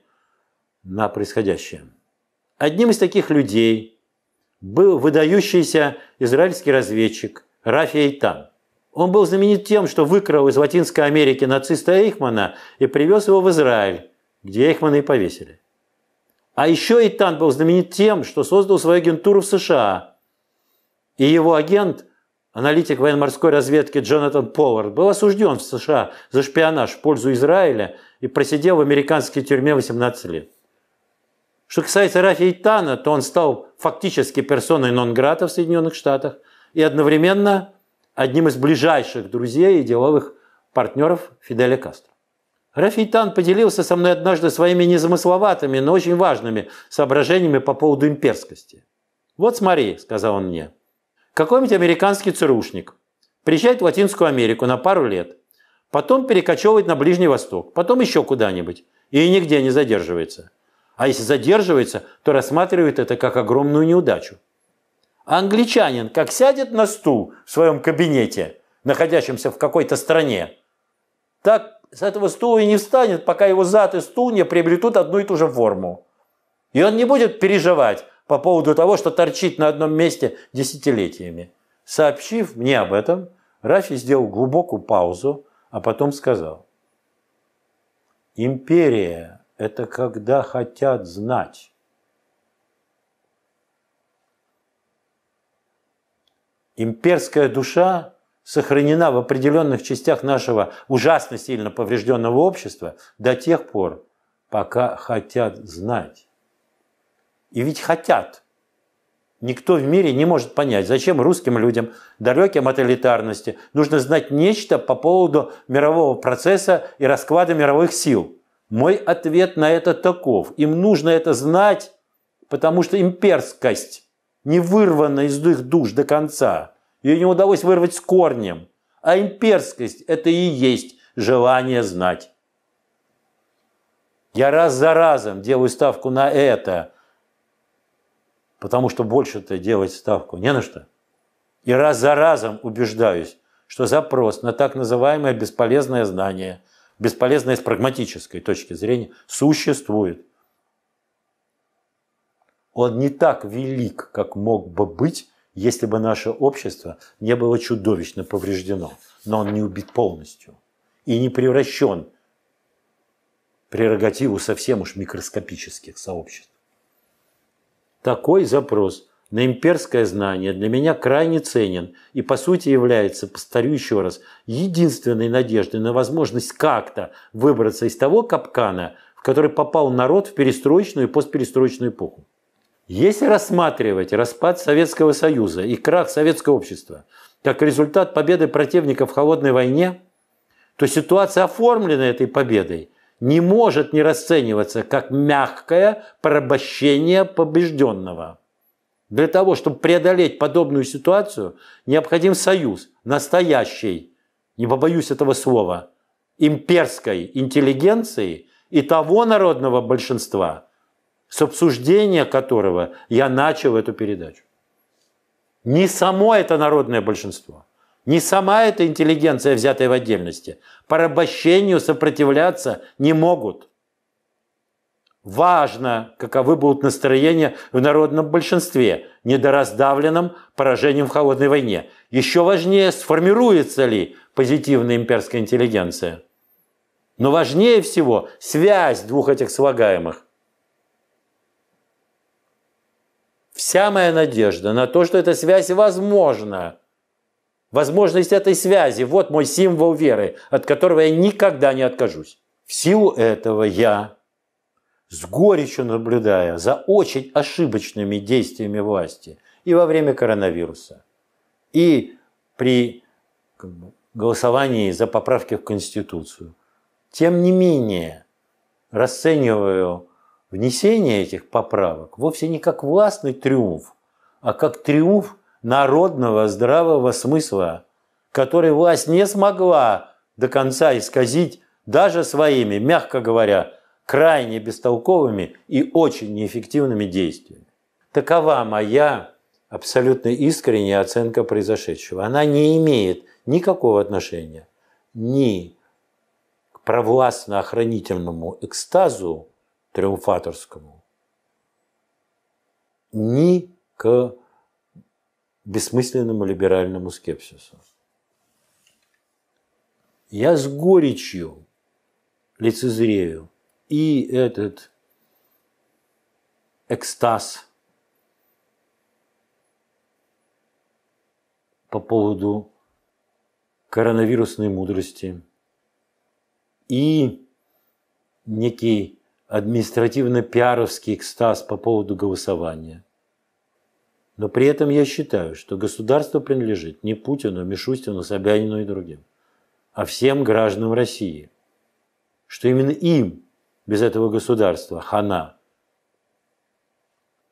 на происходящее. Одним из таких людей был выдающийся израильский разведчик Рафи Эйтан. Он был знаменит тем, что выкрал из Латинской Америки нациста Эйхмана и привез его в Израиль, где Эйхмана и повесили. А еще Итан был знаменит тем, что создал свою агентуру в США. И его агент, аналитик военно-морской разведки Джонатан Повард, был осужден в США за шпионаж в пользу Израиля и просидел в американской тюрьме 18 лет. Что касается Рафи Итана, то он стал фактически персоной нон-грата в Соединенных Штатах и одновременно одним из ближайших друзей и деловых партнеров Фиделя Кастро. Рафитан поделился со мной однажды своими незамысловатыми, но очень важными соображениями по поводу имперскости. «Вот смотри», – сказал он мне, – «какой-нибудь американский ЦРУшник приезжает в Латинскую Америку на пару лет, потом перекочевывает на Ближний Восток, потом еще куда-нибудь, и нигде не задерживается. А если задерживается, то рассматривает это как огромную неудачу. А англичанин как сядет на стул в своем кабинете, находящемся в какой-то стране, так с этого стула и не встанет, пока его зад и стул не приобретут одну и ту же форму. И он не будет переживать по поводу того, что торчит на одном месте десятилетиями. Сообщив мне об этом, Рафи сделал глубокую паузу, а потом сказал. Империя – это когда хотят знать. Имперская душа сохранена в определенных частях нашего ужасно сильно поврежденного общества до тех пор, пока хотят знать. И ведь хотят. Никто в мире не может понять, зачем русским людям, далеким от элитарности, нужно знать нечто по поводу мирового процесса и расклада мировых сил. Мой ответ на это таков. Им нужно это знать, потому что имперскость не вырвана из их душ до конца. Ее не удалось вырвать с корнем. А имперскость – это и есть желание знать. Я раз за разом делаю ставку на это, потому что больше-то делать ставку не на что. И раз за разом убеждаюсь, что запрос на так называемое бесполезное знание, бесполезное с прагматической точки зрения, существует он не так велик, как мог бы быть, если бы наше общество не было чудовищно повреждено. Но он не убит полностью и не превращен прерогативу совсем уж микроскопических сообществ. Такой запрос на имперское знание для меня крайне ценен и, по сути, является, повторю еще раз, единственной надеждой на возможность как-то выбраться из того капкана, в который попал народ в перестроечную и постперестроечную эпоху. Если рассматривать распад Советского Союза и крах советского общества как результат победы противника в холодной войне, то ситуация, оформленная этой победой, не может не расцениваться как мягкое порабощение побежденного. Для того, чтобы преодолеть подобную ситуацию, необходим союз настоящей, не побоюсь этого слова, имперской интеллигенции и того народного большинства – с обсуждения которого я начал эту передачу. Не само это народное большинство, не сама эта интеллигенция, взятая в отдельности, порабощению сопротивляться не могут. Важно, каковы будут настроения в народном большинстве, недораздавленном поражением в холодной войне. Еще важнее, сформируется ли позитивная имперская интеллигенция. Но важнее всего связь двух этих слагаемых вся моя надежда на то, что эта связь возможна. Возможность этой связи – вот мой символ веры, от которого я никогда не откажусь. В силу этого я, с горечью наблюдая за очень ошибочными действиями власти и во время коронавируса, и при голосовании за поправки в Конституцию, тем не менее расцениваю внесение этих поправок вовсе не как властный триумф, а как триумф народного здравого смысла, который власть не смогла до конца исказить даже своими, мягко говоря, крайне бестолковыми и очень неэффективными действиями. Такова моя абсолютно искренняя оценка произошедшего. Она не имеет никакого отношения ни к провластно-охранительному экстазу, триумфаторскому. Ни к бессмысленному либеральному скепсису. Я с горечью лицезрею и этот экстаз по поводу коронавирусной мудрости и некий административно-пиаровский экстаз по поводу голосования. Но при этом я считаю, что государство принадлежит не Путину, Мишустину, Собянину и другим, а всем гражданам России. Что именно им без этого государства хана.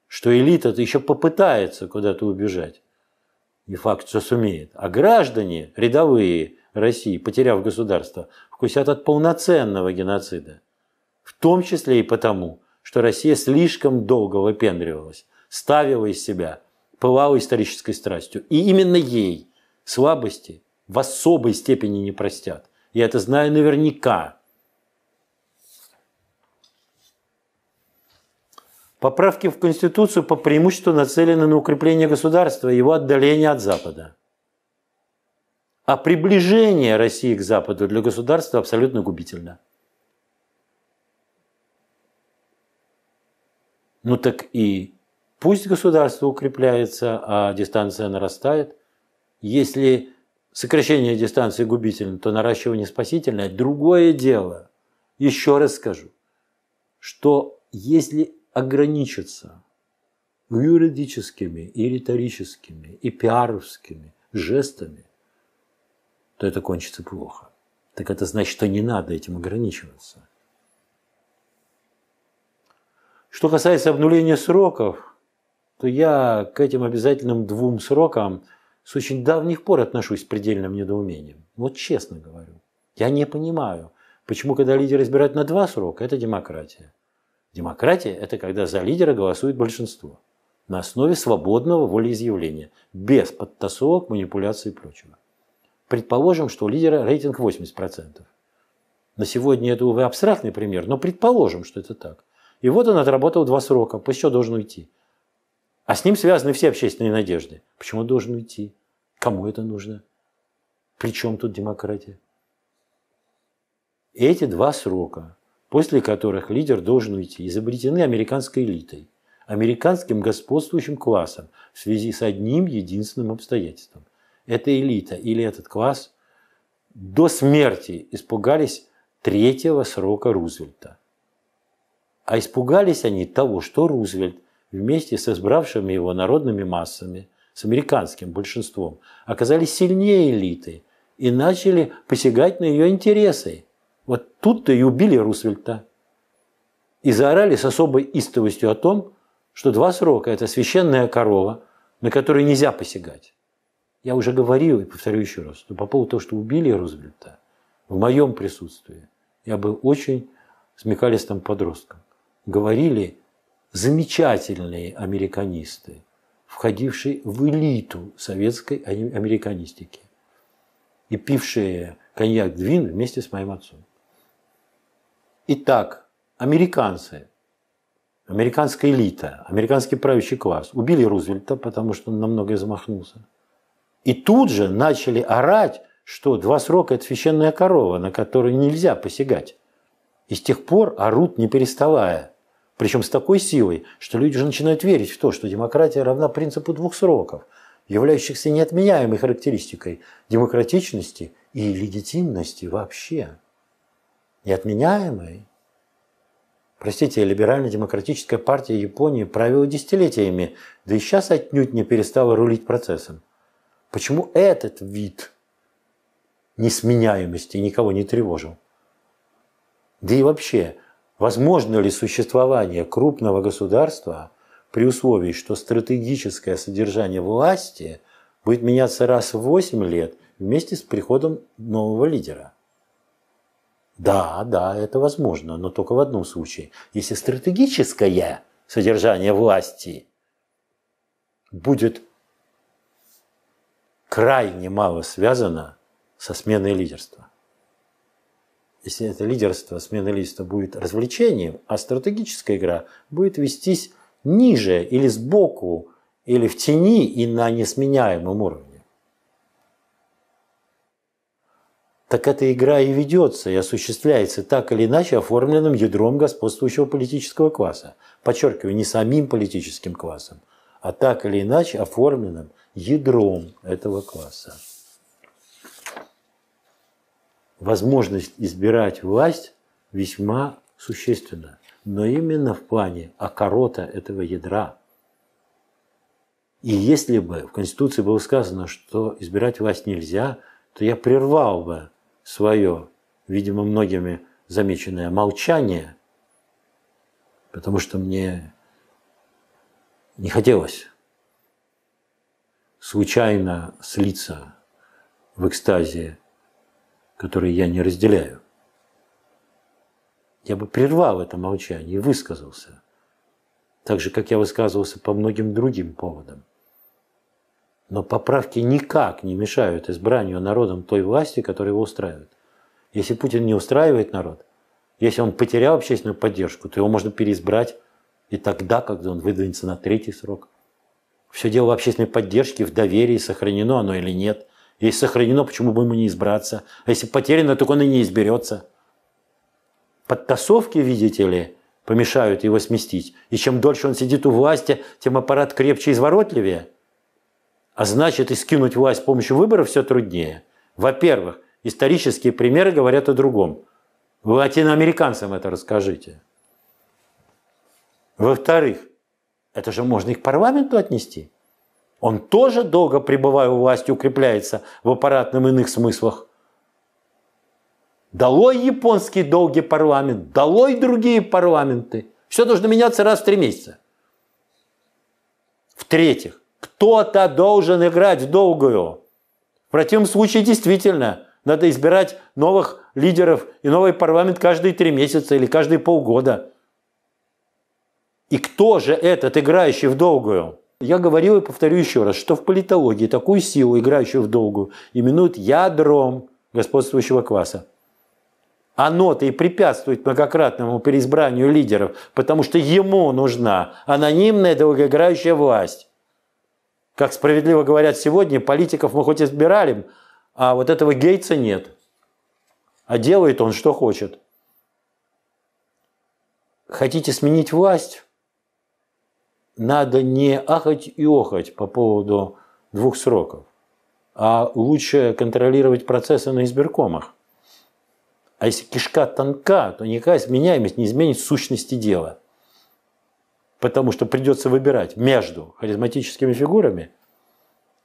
Что элита еще попытается куда-то убежать. Не факт, что сумеет. А граждане, рядовые России, потеряв государство, вкусят от полноценного геноцида в том числе и потому, что Россия слишком долго выпендривалась, ставила из себя, пылала исторической страстью. И именно ей слабости в особой степени не простят. Я это знаю наверняка. Поправки в Конституцию по преимуществу нацелены на укрепление государства и его отдаление от Запада. А приближение России к Западу для государства абсолютно губительно. Ну так и пусть государство укрепляется, а дистанция нарастает. Если сокращение дистанции губительно, то наращивание спасительное. Другое дело, еще раз скажу, что если ограничиться юридическими и риторическими и пиаровскими жестами, то это кончится плохо. Так это значит, что не надо этим ограничиваться. Что касается обнуления сроков, то я к этим обязательным двум срокам с очень давних пор отношусь с предельным недоумением. Вот честно говорю. Я не понимаю, почему, когда лидера избирают на два срока, это демократия. Демократия – это когда за лидера голосует большинство на основе свободного волеизъявления, без подтасовок, манипуляций и прочего. Предположим, что у лидера рейтинг 80%. На сегодня это, увы, абстрактный пример, но предположим, что это так – и вот он отработал два срока, пусть еще должен уйти. А с ним связаны все общественные надежды. Почему он должен уйти? Кому это нужно? При чем тут демократия? Эти два срока, после которых лидер должен уйти, изобретены американской элитой, американским господствующим классом в связи с одним единственным обстоятельством. Эта элита или этот класс до смерти испугались третьего срока Рузвельта – а испугались они того, что Рузвельт вместе с избравшими его народными массами, с американским большинством, оказались сильнее элиты и начали посягать на ее интересы. Вот тут-то и убили Рузвельта. И заорали с особой истовостью о том, что два срока – это священная корова, на которую нельзя посягать. Я уже говорил и повторю еще раз, что по поводу того, что убили Рузвельта в моем присутствии, я был очень смекалистым подростком говорили замечательные американисты, входившие в элиту советской американистики и пившие коньяк-двин вместе с моим отцом. Итак, американцы, американская элита, американский правящий класс убили Рузвельта, потому что он намного многое замахнулся. И тут же начали орать, что два срока – это священная корова, на которую нельзя посягать. И с тех пор орут не переставая – причем с такой силой, что люди уже начинают верить в то, что демократия равна принципу двух сроков, являющихся неотменяемой характеристикой демократичности и легитимности вообще. Неотменяемой. Простите, либерально-демократическая партия Японии правила десятилетиями, да и сейчас отнюдь не перестала рулить процессом. Почему этот вид несменяемости никого не тревожил? Да и вообще, Возможно ли существование крупного государства при условии, что стратегическое содержание власти будет меняться раз в 8 лет вместе с приходом нового лидера? Да, да, это возможно, но только в одном случае. Если стратегическое содержание власти будет крайне мало связано со сменой лидерства если это лидерство, смена лидерства будет развлечением, а стратегическая игра будет вестись ниже или сбоку, или в тени и на несменяемом уровне. Так эта игра и ведется, и осуществляется так или иначе оформленным ядром господствующего политического класса. Подчеркиваю, не самим политическим классом, а так или иначе оформленным ядром этого класса возможность избирать власть весьма существенна. Но именно в плане окорота этого ядра. И если бы в Конституции было сказано, что избирать власть нельзя, то я прервал бы свое, видимо, многими замеченное молчание, потому что мне не хотелось случайно слиться в экстазе которые я не разделяю. Я бы прервал это молчание и высказался, так же, как я высказывался по многим другим поводам. Но поправки никак не мешают избранию народом той власти, которая его устраивает. Если Путин не устраивает народ, если он потерял общественную поддержку, то его можно переизбрать и тогда, когда он выдвинется на третий срок. Все дело в общественной поддержке, в доверии, сохранено оно или нет – если сохранено, почему бы ему не избраться? А если потеряно, то он и не изберется. Подтасовки, видите ли, помешают его сместить. И чем дольше он сидит у власти, тем аппарат крепче и изворотливее. А значит, и скинуть власть с помощью выборов все труднее. Во-первых, исторические примеры говорят о другом. Вы латиноамериканцам это расскажите. Во-вторых, это же можно и к парламенту отнести – он тоже долго, пребывая у власти, укрепляется в аппаратном иных смыслах. Долой японский долгий парламент, долой другие парламенты. Все должно меняться раз в три месяца. В-третьих, кто-то должен играть в долгую. В противном случае действительно надо избирать новых лидеров и новый парламент каждые три месяца или каждые полгода. И кто же этот играющий в долгую? Я говорил и повторю еще раз, что в политологии такую силу, играющую в долгую, именуют ядром господствующего класса. Оно-то и препятствует многократному переизбранию лидеров, потому что ему нужна анонимная долгоиграющая власть. Как справедливо говорят сегодня, политиков мы хоть избирали, а вот этого Гейтса нет. А делает он что хочет. Хотите сменить власть? надо не ахать и охать по поводу двух сроков, а лучше контролировать процессы на избиркомах. А если кишка тонка, то никакая изменяемость не изменит сущности дела. Потому что придется выбирать между харизматическими фигурами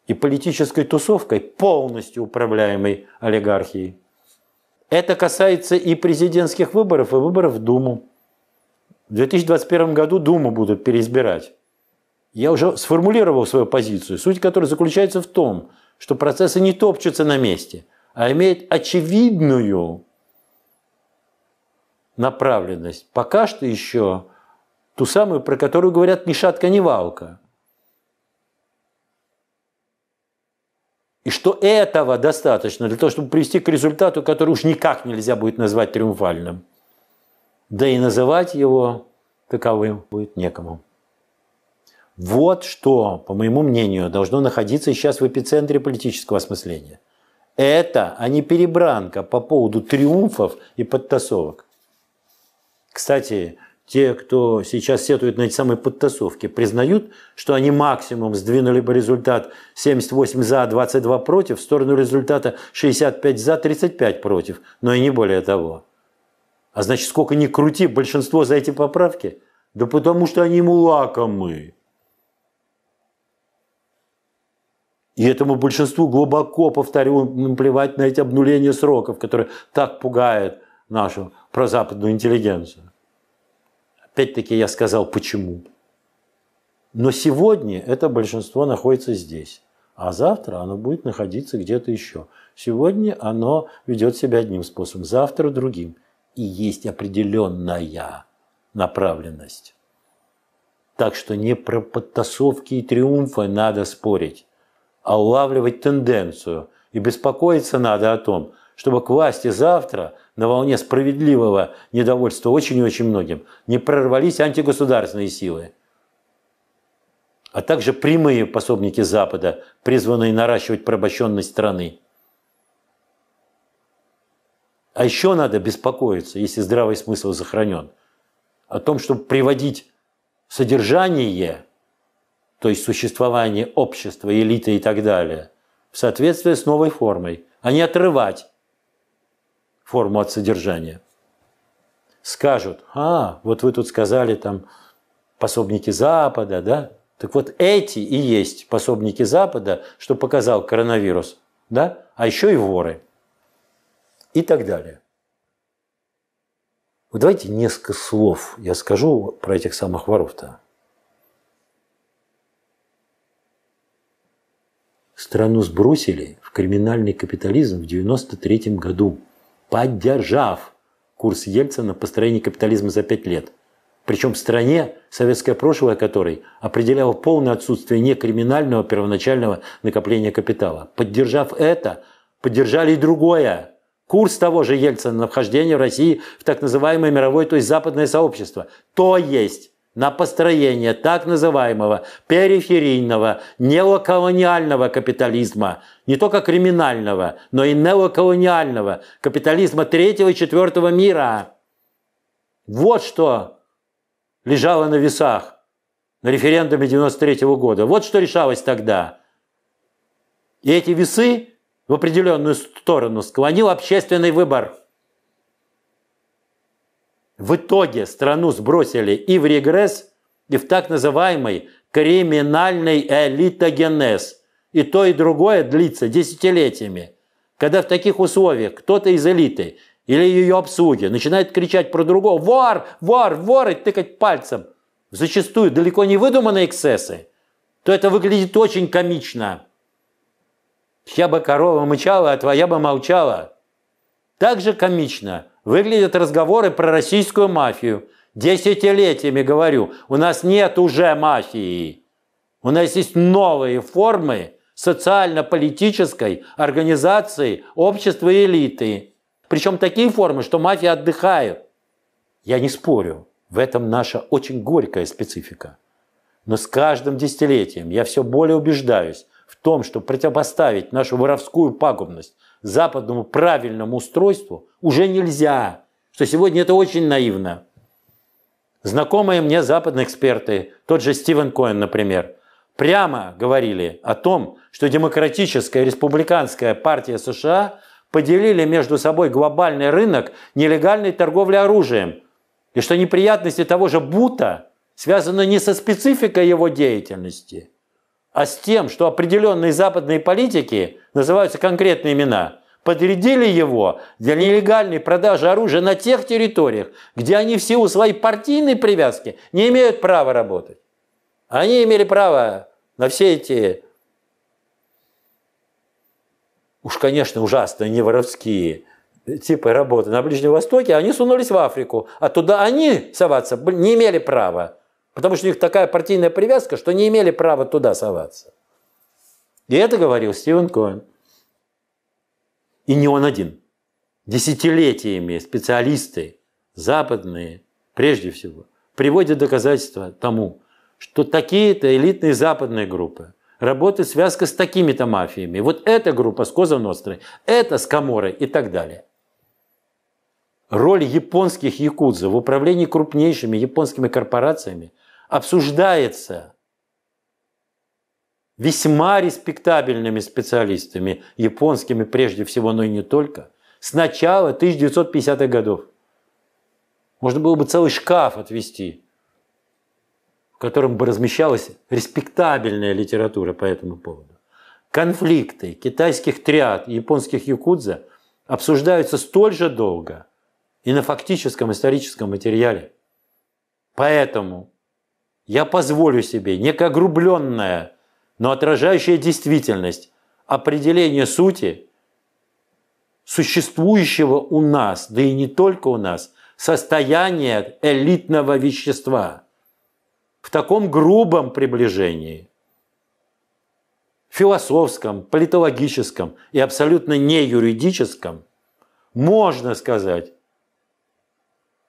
и политической тусовкой, полностью управляемой олигархией. Это касается и президентских выборов, и выборов в Думу. В 2021 году Думу будут переизбирать. Я уже сформулировал свою позицию, суть которой заключается в том, что процессы не топчутся на месте, а имеют очевидную направленность. Пока что еще ту самую, про которую говорят ни шатка, ни валка. И что этого достаточно для того, чтобы привести к результату, который уж никак нельзя будет назвать триумфальным. Да и называть его таковым будет некому. Вот что, по моему мнению, должно находиться сейчас в эпицентре политического осмысления. Это, а не перебранка по поводу триумфов и подтасовок. Кстати, те, кто сейчас сетует на эти самые подтасовки, признают, что они максимум сдвинули бы результат 78 за, 22 против, в сторону результата 65 за, 35 против, но и не более того. А значит, сколько ни крути, большинство за эти поправки? Да потому что они ему лакомы. И этому большинству глубоко, повторю, плевать на эти обнуления сроков, которые так пугают нашу прозападную интеллигенцию. Опять-таки я сказал, почему. Но сегодня это большинство находится здесь, а завтра оно будет находиться где-то еще. Сегодня оно ведет себя одним способом, завтра другим. И есть определенная направленность. Так что не про подтасовки и триумфы надо спорить а улавливать тенденцию. И беспокоиться надо о том, чтобы к власти завтра на волне справедливого недовольства очень и очень многим не прорвались антигосударственные силы, а также прямые пособники Запада, призванные наращивать порабощенность страны. А еще надо беспокоиться, если здравый смысл сохранен, о том, чтобы приводить содержание то есть существование общества, элиты и так далее, в соответствии с новой формой, а не отрывать форму от содержания. Скажут, а, вот вы тут сказали там пособники Запада, да? Так вот эти и есть пособники Запада, что показал коронавирус, да? А еще и воры и так далее. Вот давайте несколько слов я скажу про этих самых воров-то. Страну сбросили в криминальный капитализм в 1993 году, поддержав курс Ельцина построение капитализма за пять лет. Причем в стране, советское прошлое которой определяло полное отсутствие некриминального первоначального накопления капитала. Поддержав это, поддержали и другое. Курс того же Ельцина на вхождение в России в так называемое мировое, то есть западное сообщество. То есть на построение так называемого периферийного неоколониального капитализма, не только криминального, но и неоколониального капитализма третьего и четвертого мира. Вот что лежало на весах на референдуме 93 -го года. Вот что решалось тогда. И эти весы в определенную сторону склонил общественный выбор – в итоге страну сбросили и в регресс, и в так называемый криминальный элитогенез. И то, и другое длится десятилетиями. Когда в таких условиях кто-то из элиты или ее обслуги начинает кричать про другого «Вор! Вор! Вор!» и тыкать пальцем, зачастую далеко не выдуманные эксцессы, то это выглядит очень комично. «Я бы корова мычала, а твоя бы молчала». Также комично Выглядят разговоры про российскую мафию. Десятилетиями говорю, у нас нет уже мафии. У нас есть новые формы социально-политической организации общества и элиты. Причем такие формы, что мафия отдыхает. Я не спорю, в этом наша очень горькая специфика. Но с каждым десятилетием я все более убеждаюсь в том, что противопоставить нашу воровскую пагубность западному правильному устройству уже нельзя, что сегодня это очень наивно. Знакомые мне западные эксперты, тот же Стивен Коэн, например, прямо говорили о том, что демократическая и республиканская партия США поделили между собой глобальный рынок нелегальной торговли оружием, и что неприятности того же Бута связаны не со спецификой его деятельности, а с тем, что определенные западные политики – называются конкретные имена, подрядили его для нелегальной продажи оружия на тех территориях, где они в силу своей партийной привязки не имеют права работать. Они имели право на все эти, уж, конечно, ужасные, не воровские э, типы работы на Ближнем Востоке, они сунулись в Африку, а туда они соваться не имели права, потому что у них такая партийная привязка, что не имели права туда соваться. И это говорил Стивен Коэн. И не он один. Десятилетиями специалисты западные, прежде всего, приводят доказательства тому, что такие-то элитные западные группы работают в связке с такими-то мафиями. Вот эта группа с Коза Ностры, это с Каморой и так далее. Роль японских якудза в управлении крупнейшими японскими корпорациями обсуждается – весьма респектабельными специалистами, японскими прежде всего, но и не только, с начала 1950-х годов. Можно было бы целый шкаф отвести, в котором бы размещалась респектабельная литература по этому поводу. Конфликты китайских триад и японских якудза обсуждаются столь же долго и на фактическом историческом материале. Поэтому я позволю себе некоогрубленное но отражающая действительность, определение сути существующего у нас, да и не только у нас, состояния элитного вещества в таком грубом приближении, философском, политологическом и абсолютно не юридическом, можно сказать,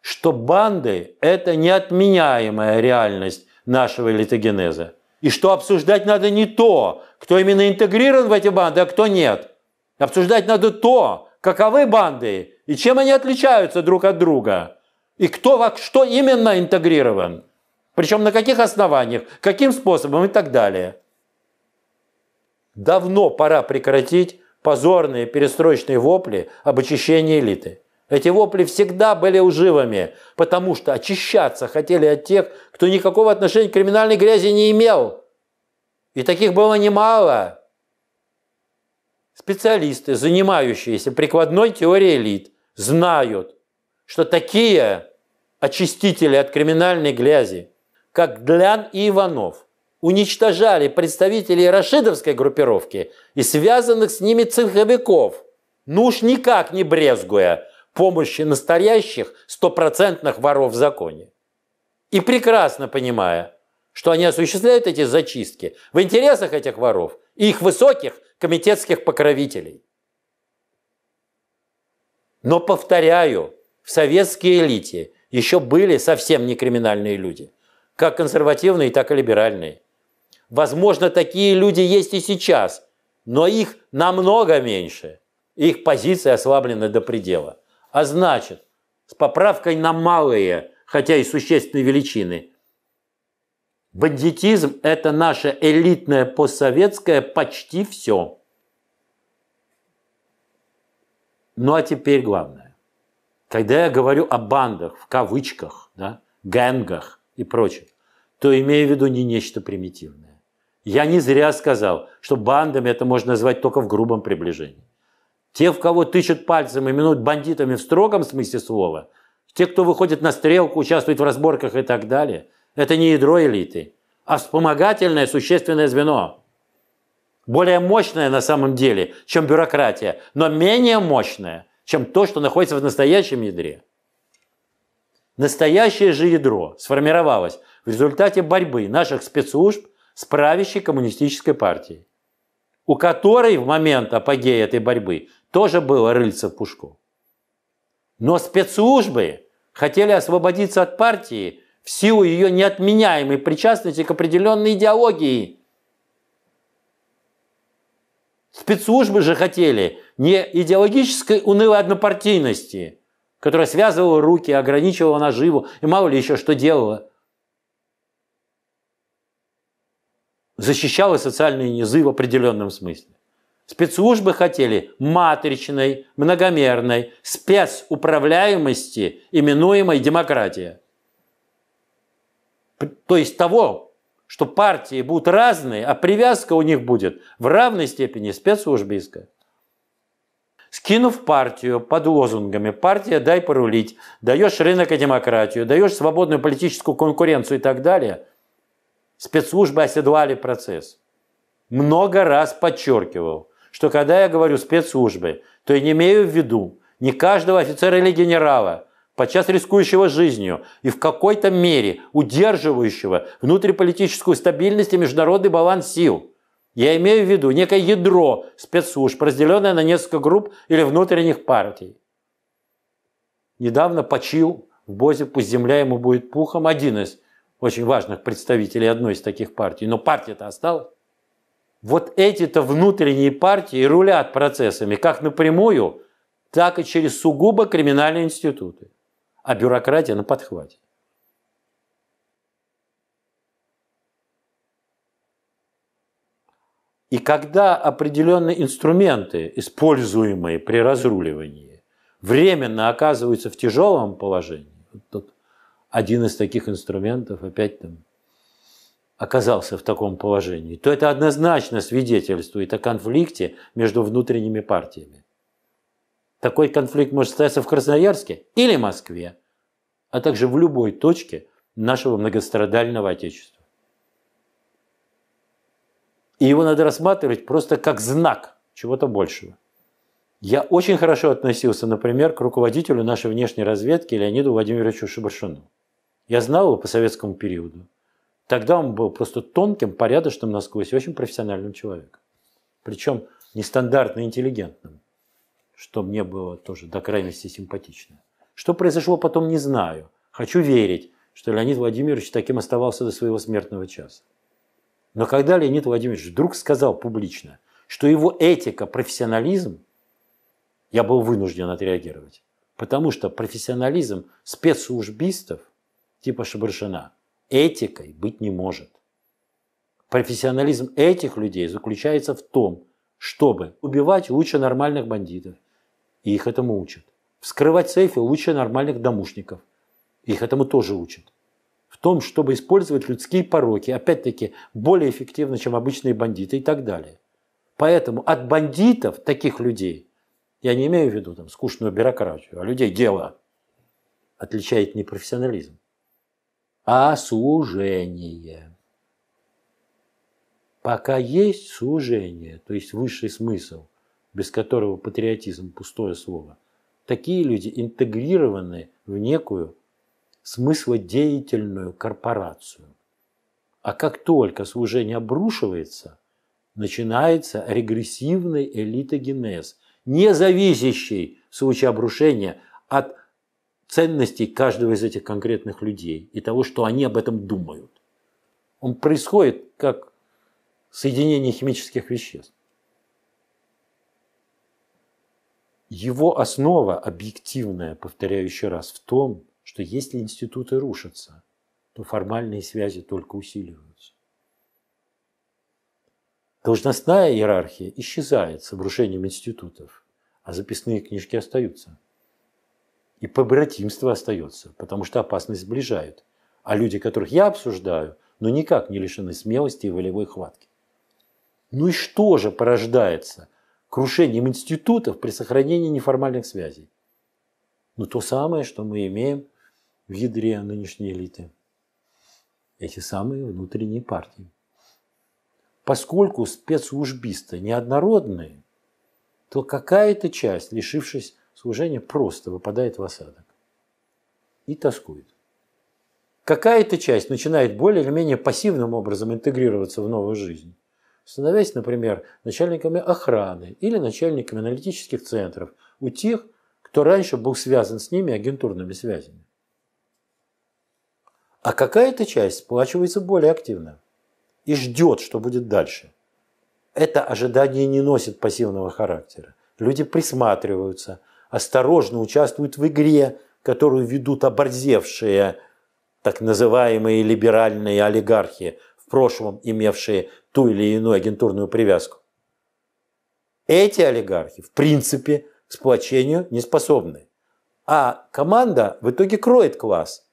что банды – это неотменяемая реальность нашего элитогенеза – и что обсуждать надо не то, кто именно интегрирован в эти банды, а кто нет. Обсуждать надо то, каковы банды и чем они отличаются друг от друга. И кто во что именно интегрирован. Причем на каких основаниях, каким способом и так далее. Давно пора прекратить позорные перестроечные вопли об очищении элиты. Эти вопли всегда были уживыми, потому что очищаться хотели от тех, кто никакого отношения к криминальной грязи не имел. И таких было немало. Специалисты, занимающиеся прикладной теорией элит, знают, что такие очистители от криминальной грязи, как Глян и Иванов, уничтожали представителей рашидовской группировки и связанных с ними цеховиков, ну уж никак не брезгуя – помощи настоящих стопроцентных воров в законе. И прекрасно понимая, что они осуществляют эти зачистки в интересах этих воров и их высоких комитетских покровителей. Но, повторяю, в советской элите еще были совсем не криминальные люди, как консервативные, так и либеральные. Возможно, такие люди есть и сейчас, но их намного меньше. Их позиции ослаблены до предела. А значит, с поправкой на малые, хотя и существенные величины, бандитизм – это наше элитное постсоветское почти все. Ну а теперь главное. Когда я говорю о бандах, в кавычках, да, гэнгах и прочем, то имею в виду не нечто примитивное. Я не зря сказал, что бандами это можно назвать только в грубом приближении. Те, в кого тычут пальцем и минут бандитами в строгом смысле слова, те, кто выходит на стрелку, участвует в разборках и так далее, это не ядро элиты, а вспомогательное существенное звено. Более мощное на самом деле, чем бюрократия, но менее мощное, чем то, что находится в настоящем ядре. Настоящее же ядро сформировалось в результате борьбы наших спецслужб с правящей коммунистической партией, у которой в момент апогея этой борьбы тоже было рыльце в пушку. Но спецслужбы хотели освободиться от партии в силу ее неотменяемой причастности к определенной идеологии. Спецслужбы же хотели не идеологической унылой однопартийности, которая связывала руки, ограничивала наживу и мало ли еще что делала. Защищала социальные низы в определенном смысле. Спецслужбы хотели матричной, многомерной, спецуправляемости, именуемой демократия. То есть того, что партии будут разные, а привязка у них будет в равной степени спецслужбистская. Скинув партию под лозунгами «Партия, дай порулить», «Даешь рынок и демократию», «Даешь свободную политическую конкуренцию» и так далее, спецслужбы оседлали процесс. Много раз подчеркивал – что когда я говорю спецслужбы, то я не имею в виду ни каждого офицера или генерала, подчас рискующего жизнью и в какой-то мере удерживающего внутриполитическую стабильность и международный баланс сил. Я имею в виду некое ядро спецслужб, разделенное на несколько групп или внутренних партий. Недавно почил в Бозе, пусть земля ему будет пухом, один из очень важных представителей одной из таких партий. Но партия-то осталась вот эти-то внутренние партии рулят процессами как напрямую, так и через сугубо криминальные институты. А бюрократия на подхвате. И когда определенные инструменты, используемые при разруливании, временно оказываются в тяжелом положении, вот тут один из таких инструментов опять там оказался в таком положении, то это однозначно свидетельствует о конфликте между внутренними партиями. Такой конфликт может состояться в Красноярске или Москве, а также в любой точке нашего многострадального Отечества. И его надо рассматривать просто как знак чего-то большего. Я очень хорошо относился, например, к руководителю нашей внешней разведки Леониду Владимировичу Шабашину. Я знал его по советскому периоду. Тогда он был просто тонким, порядочным насквозь очень профессиональным человеком. Причем нестандартно интеллигентным, что мне было тоже до крайности симпатично. Что произошло потом, не знаю. Хочу верить, что Леонид Владимирович таким оставался до своего смертного часа. Но когда Леонид Владимирович вдруг сказал публично, что его этика, профессионализм, я был вынужден отреагировать. Потому что профессионализм спецслужбистов типа Шабаршина – этикой быть не может. Профессионализм этих людей заключается в том, чтобы убивать лучше нормальных бандитов, и их этому учат. Вскрывать сейфы лучше нормальных домушников, их этому тоже учат. В том, чтобы использовать людские пороки, опять-таки, более эффективно, чем обычные бандиты и так далее. Поэтому от бандитов, таких людей, я не имею в виду там скучную бюрократию, а людей дела, отличает не профессионализм а служение. Пока есть служение, то есть высший смысл, без которого патриотизм – пустое слово, такие люди интегрированы в некую смыслодеятельную корпорацию. А как только служение обрушивается, начинается регрессивный элитогенез, не зависящий в случае обрушения от ценностей каждого из этих конкретных людей и того, что они об этом думают. Он происходит как соединение химических веществ. Его основа объективная, повторяю еще раз, в том, что если институты рушатся, то формальные связи только усиливаются. Должностная иерархия исчезает с обрушением институтов, а записные книжки остаются. И побратимство остается, потому что опасность сближают. А люди, которых я обсуждаю, но ну, никак не лишены смелости и волевой хватки. Ну и что же порождается крушением институтов при сохранении неформальных связей? Ну то самое, что мы имеем в ядре нынешней элиты. Эти самые внутренние партии. Поскольку спецслужбисты неоднородные, то какая-то часть, лишившись служение просто выпадает в осадок и тоскует. Какая-то часть начинает более или менее пассивным образом интегрироваться в новую жизнь, становясь, например, начальниками охраны или начальниками аналитических центров у тех, кто раньше был связан с ними агентурными связями. А какая-то часть сплачивается более активно и ждет, что будет дальше. Это ожидание не носит пассивного характера. Люди присматриваются – осторожно участвуют в игре, которую ведут оборзевшие так называемые либеральные олигархи, в прошлом имевшие ту или иную агентурную привязку. Эти олигархи, в принципе, к сплочению не способны. А команда в итоге кроет класс.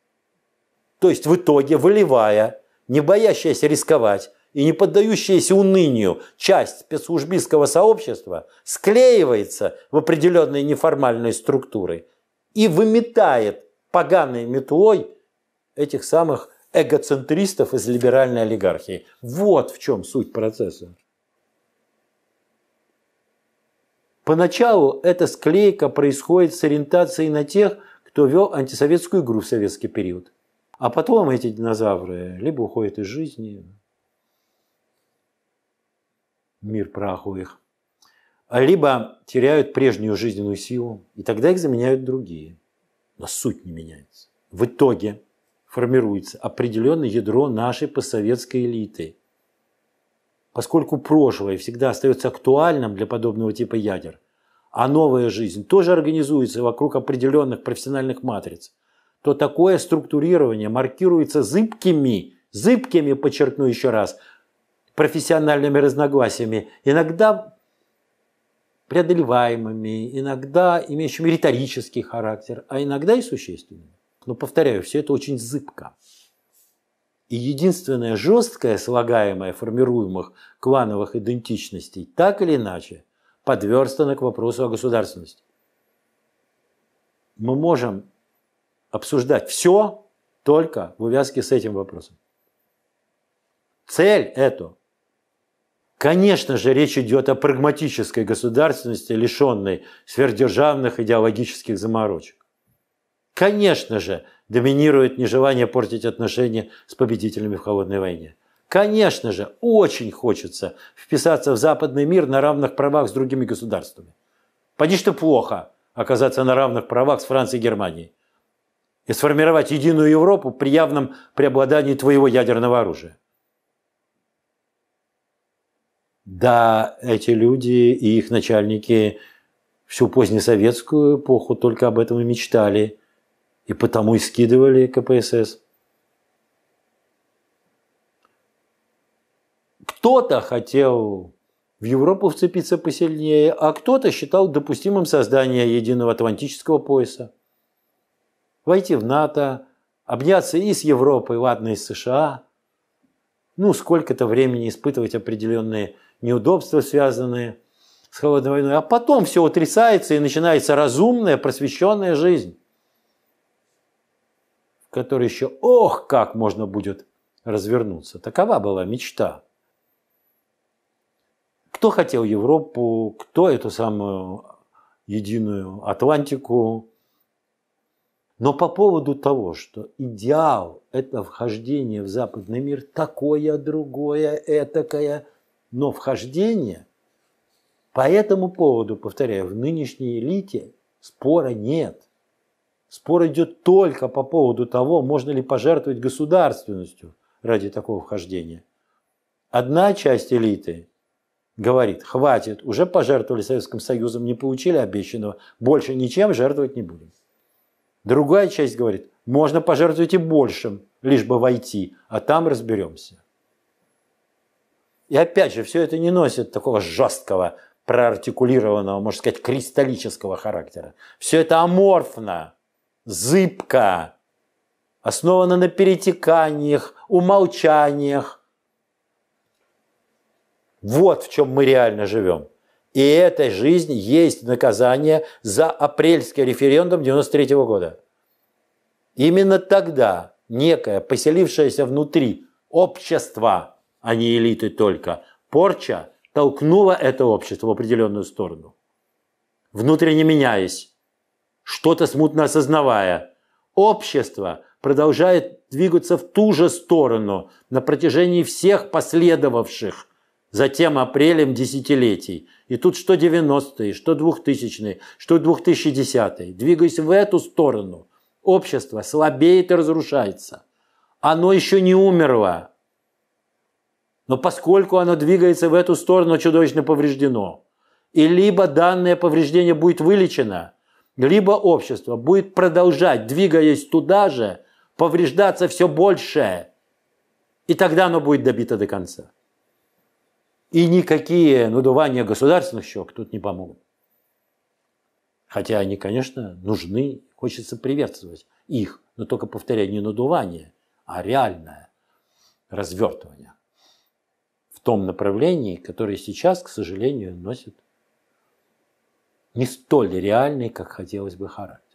То есть в итоге, выливая, не боящаяся рисковать, и не поддающаяся унынию часть спецслужбистского сообщества склеивается в определенной неформальной структуры и выметает поганой метлой этих самых эгоцентристов из либеральной олигархии. Вот в чем суть процесса. Поначалу эта склейка происходит с ориентацией на тех, кто вел антисоветскую игру в советский период. А потом эти динозавры либо уходят из жизни, мир праху их, а либо теряют прежнюю жизненную силу, и тогда их заменяют другие. Но суть не меняется. В итоге формируется определенное ядро нашей постсоветской элиты. Поскольку прошлое всегда остается актуальным для подобного типа ядер, а новая жизнь тоже организуется вокруг определенных профессиональных матриц, то такое структурирование маркируется зыбкими, зыбкими, подчеркну еще раз, профессиональными разногласиями, иногда преодолеваемыми, иногда имеющими риторический характер, а иногда и существенными. Но, повторяю, все это очень зыбко. И единственная жесткая, слагаемая, формируемых клановых идентичностей так или иначе подверстано к вопросу о государственности. Мы можем обсуждать все только в увязке с этим вопросом. Цель эту Конечно же, речь идет о прагматической государственности, лишенной сверхдержавных идеологических заморочек. Конечно же, доминирует нежелание портить отношения с победителями в холодной войне. Конечно же, очень хочется вписаться в западный мир на равных правах с другими государствами. Поди что плохо оказаться на равных правах с Францией и Германией и сформировать единую Европу при явном преобладании твоего ядерного оружия. Да, эти люди и их начальники всю позднесоветскую эпоху только об этом и мечтали, и потому и скидывали КПСС. Кто-то хотел в Европу вцепиться посильнее, а кто-то считал допустимым создание единого атлантического пояса. Войти в НАТО, обняться и с Европой, ладно, и с США. Ну, сколько-то времени испытывать определенные неудобства, связанные с холодной войной. А потом все утрясается и начинается разумная, просвещенная жизнь, в которой еще, ох, как можно будет развернуться. Такова была мечта. Кто хотел Европу, кто эту самую единую Атлантику. Но по поводу того, что идеал – это вхождение в западный мир, такое, другое, этакое – но вхождение по этому поводу, повторяю, в нынешней элите спора нет. Спор идет только по поводу того, можно ли пожертвовать государственностью ради такого вхождения. Одна часть элиты говорит, хватит, уже пожертвовали Советским Союзом, не получили обещанного, больше ничем жертвовать не будем. Другая часть говорит, можно пожертвовать и большим, лишь бы войти, а там разберемся. И опять же, все это не носит такого жесткого, проартикулированного, можно сказать, кристаллического характера. Все это аморфно, зыбко, основано на перетеканиях, умолчаниях. Вот в чем мы реально живем. И эта жизнь есть наказание за апрельский референдум 93 -го года. Именно тогда некое, поселившееся внутри общества а не элиты только, порча толкнула это общество в определенную сторону. Внутренне меняясь, что-то смутно осознавая, общество продолжает двигаться в ту же сторону на протяжении всех последовавших затем апрелем десятилетий. И тут что 90-е, что 2000-е, что 2010-е. Двигаясь в эту сторону, общество слабеет и разрушается. Оно еще не умерло. Но поскольку оно двигается в эту сторону, чудовищно повреждено. И либо данное повреждение будет вылечено, либо общество будет продолжать, двигаясь туда же, повреждаться все больше. И тогда оно будет добито до конца. И никакие надувания государственных щек тут не помогут. Хотя они, конечно, нужны, хочется приветствовать их, но только, повторяю, не надувание, а реальное развертывание том направлении, которое сейчас, к сожалению, носит не столь реальный, как хотелось бы характер.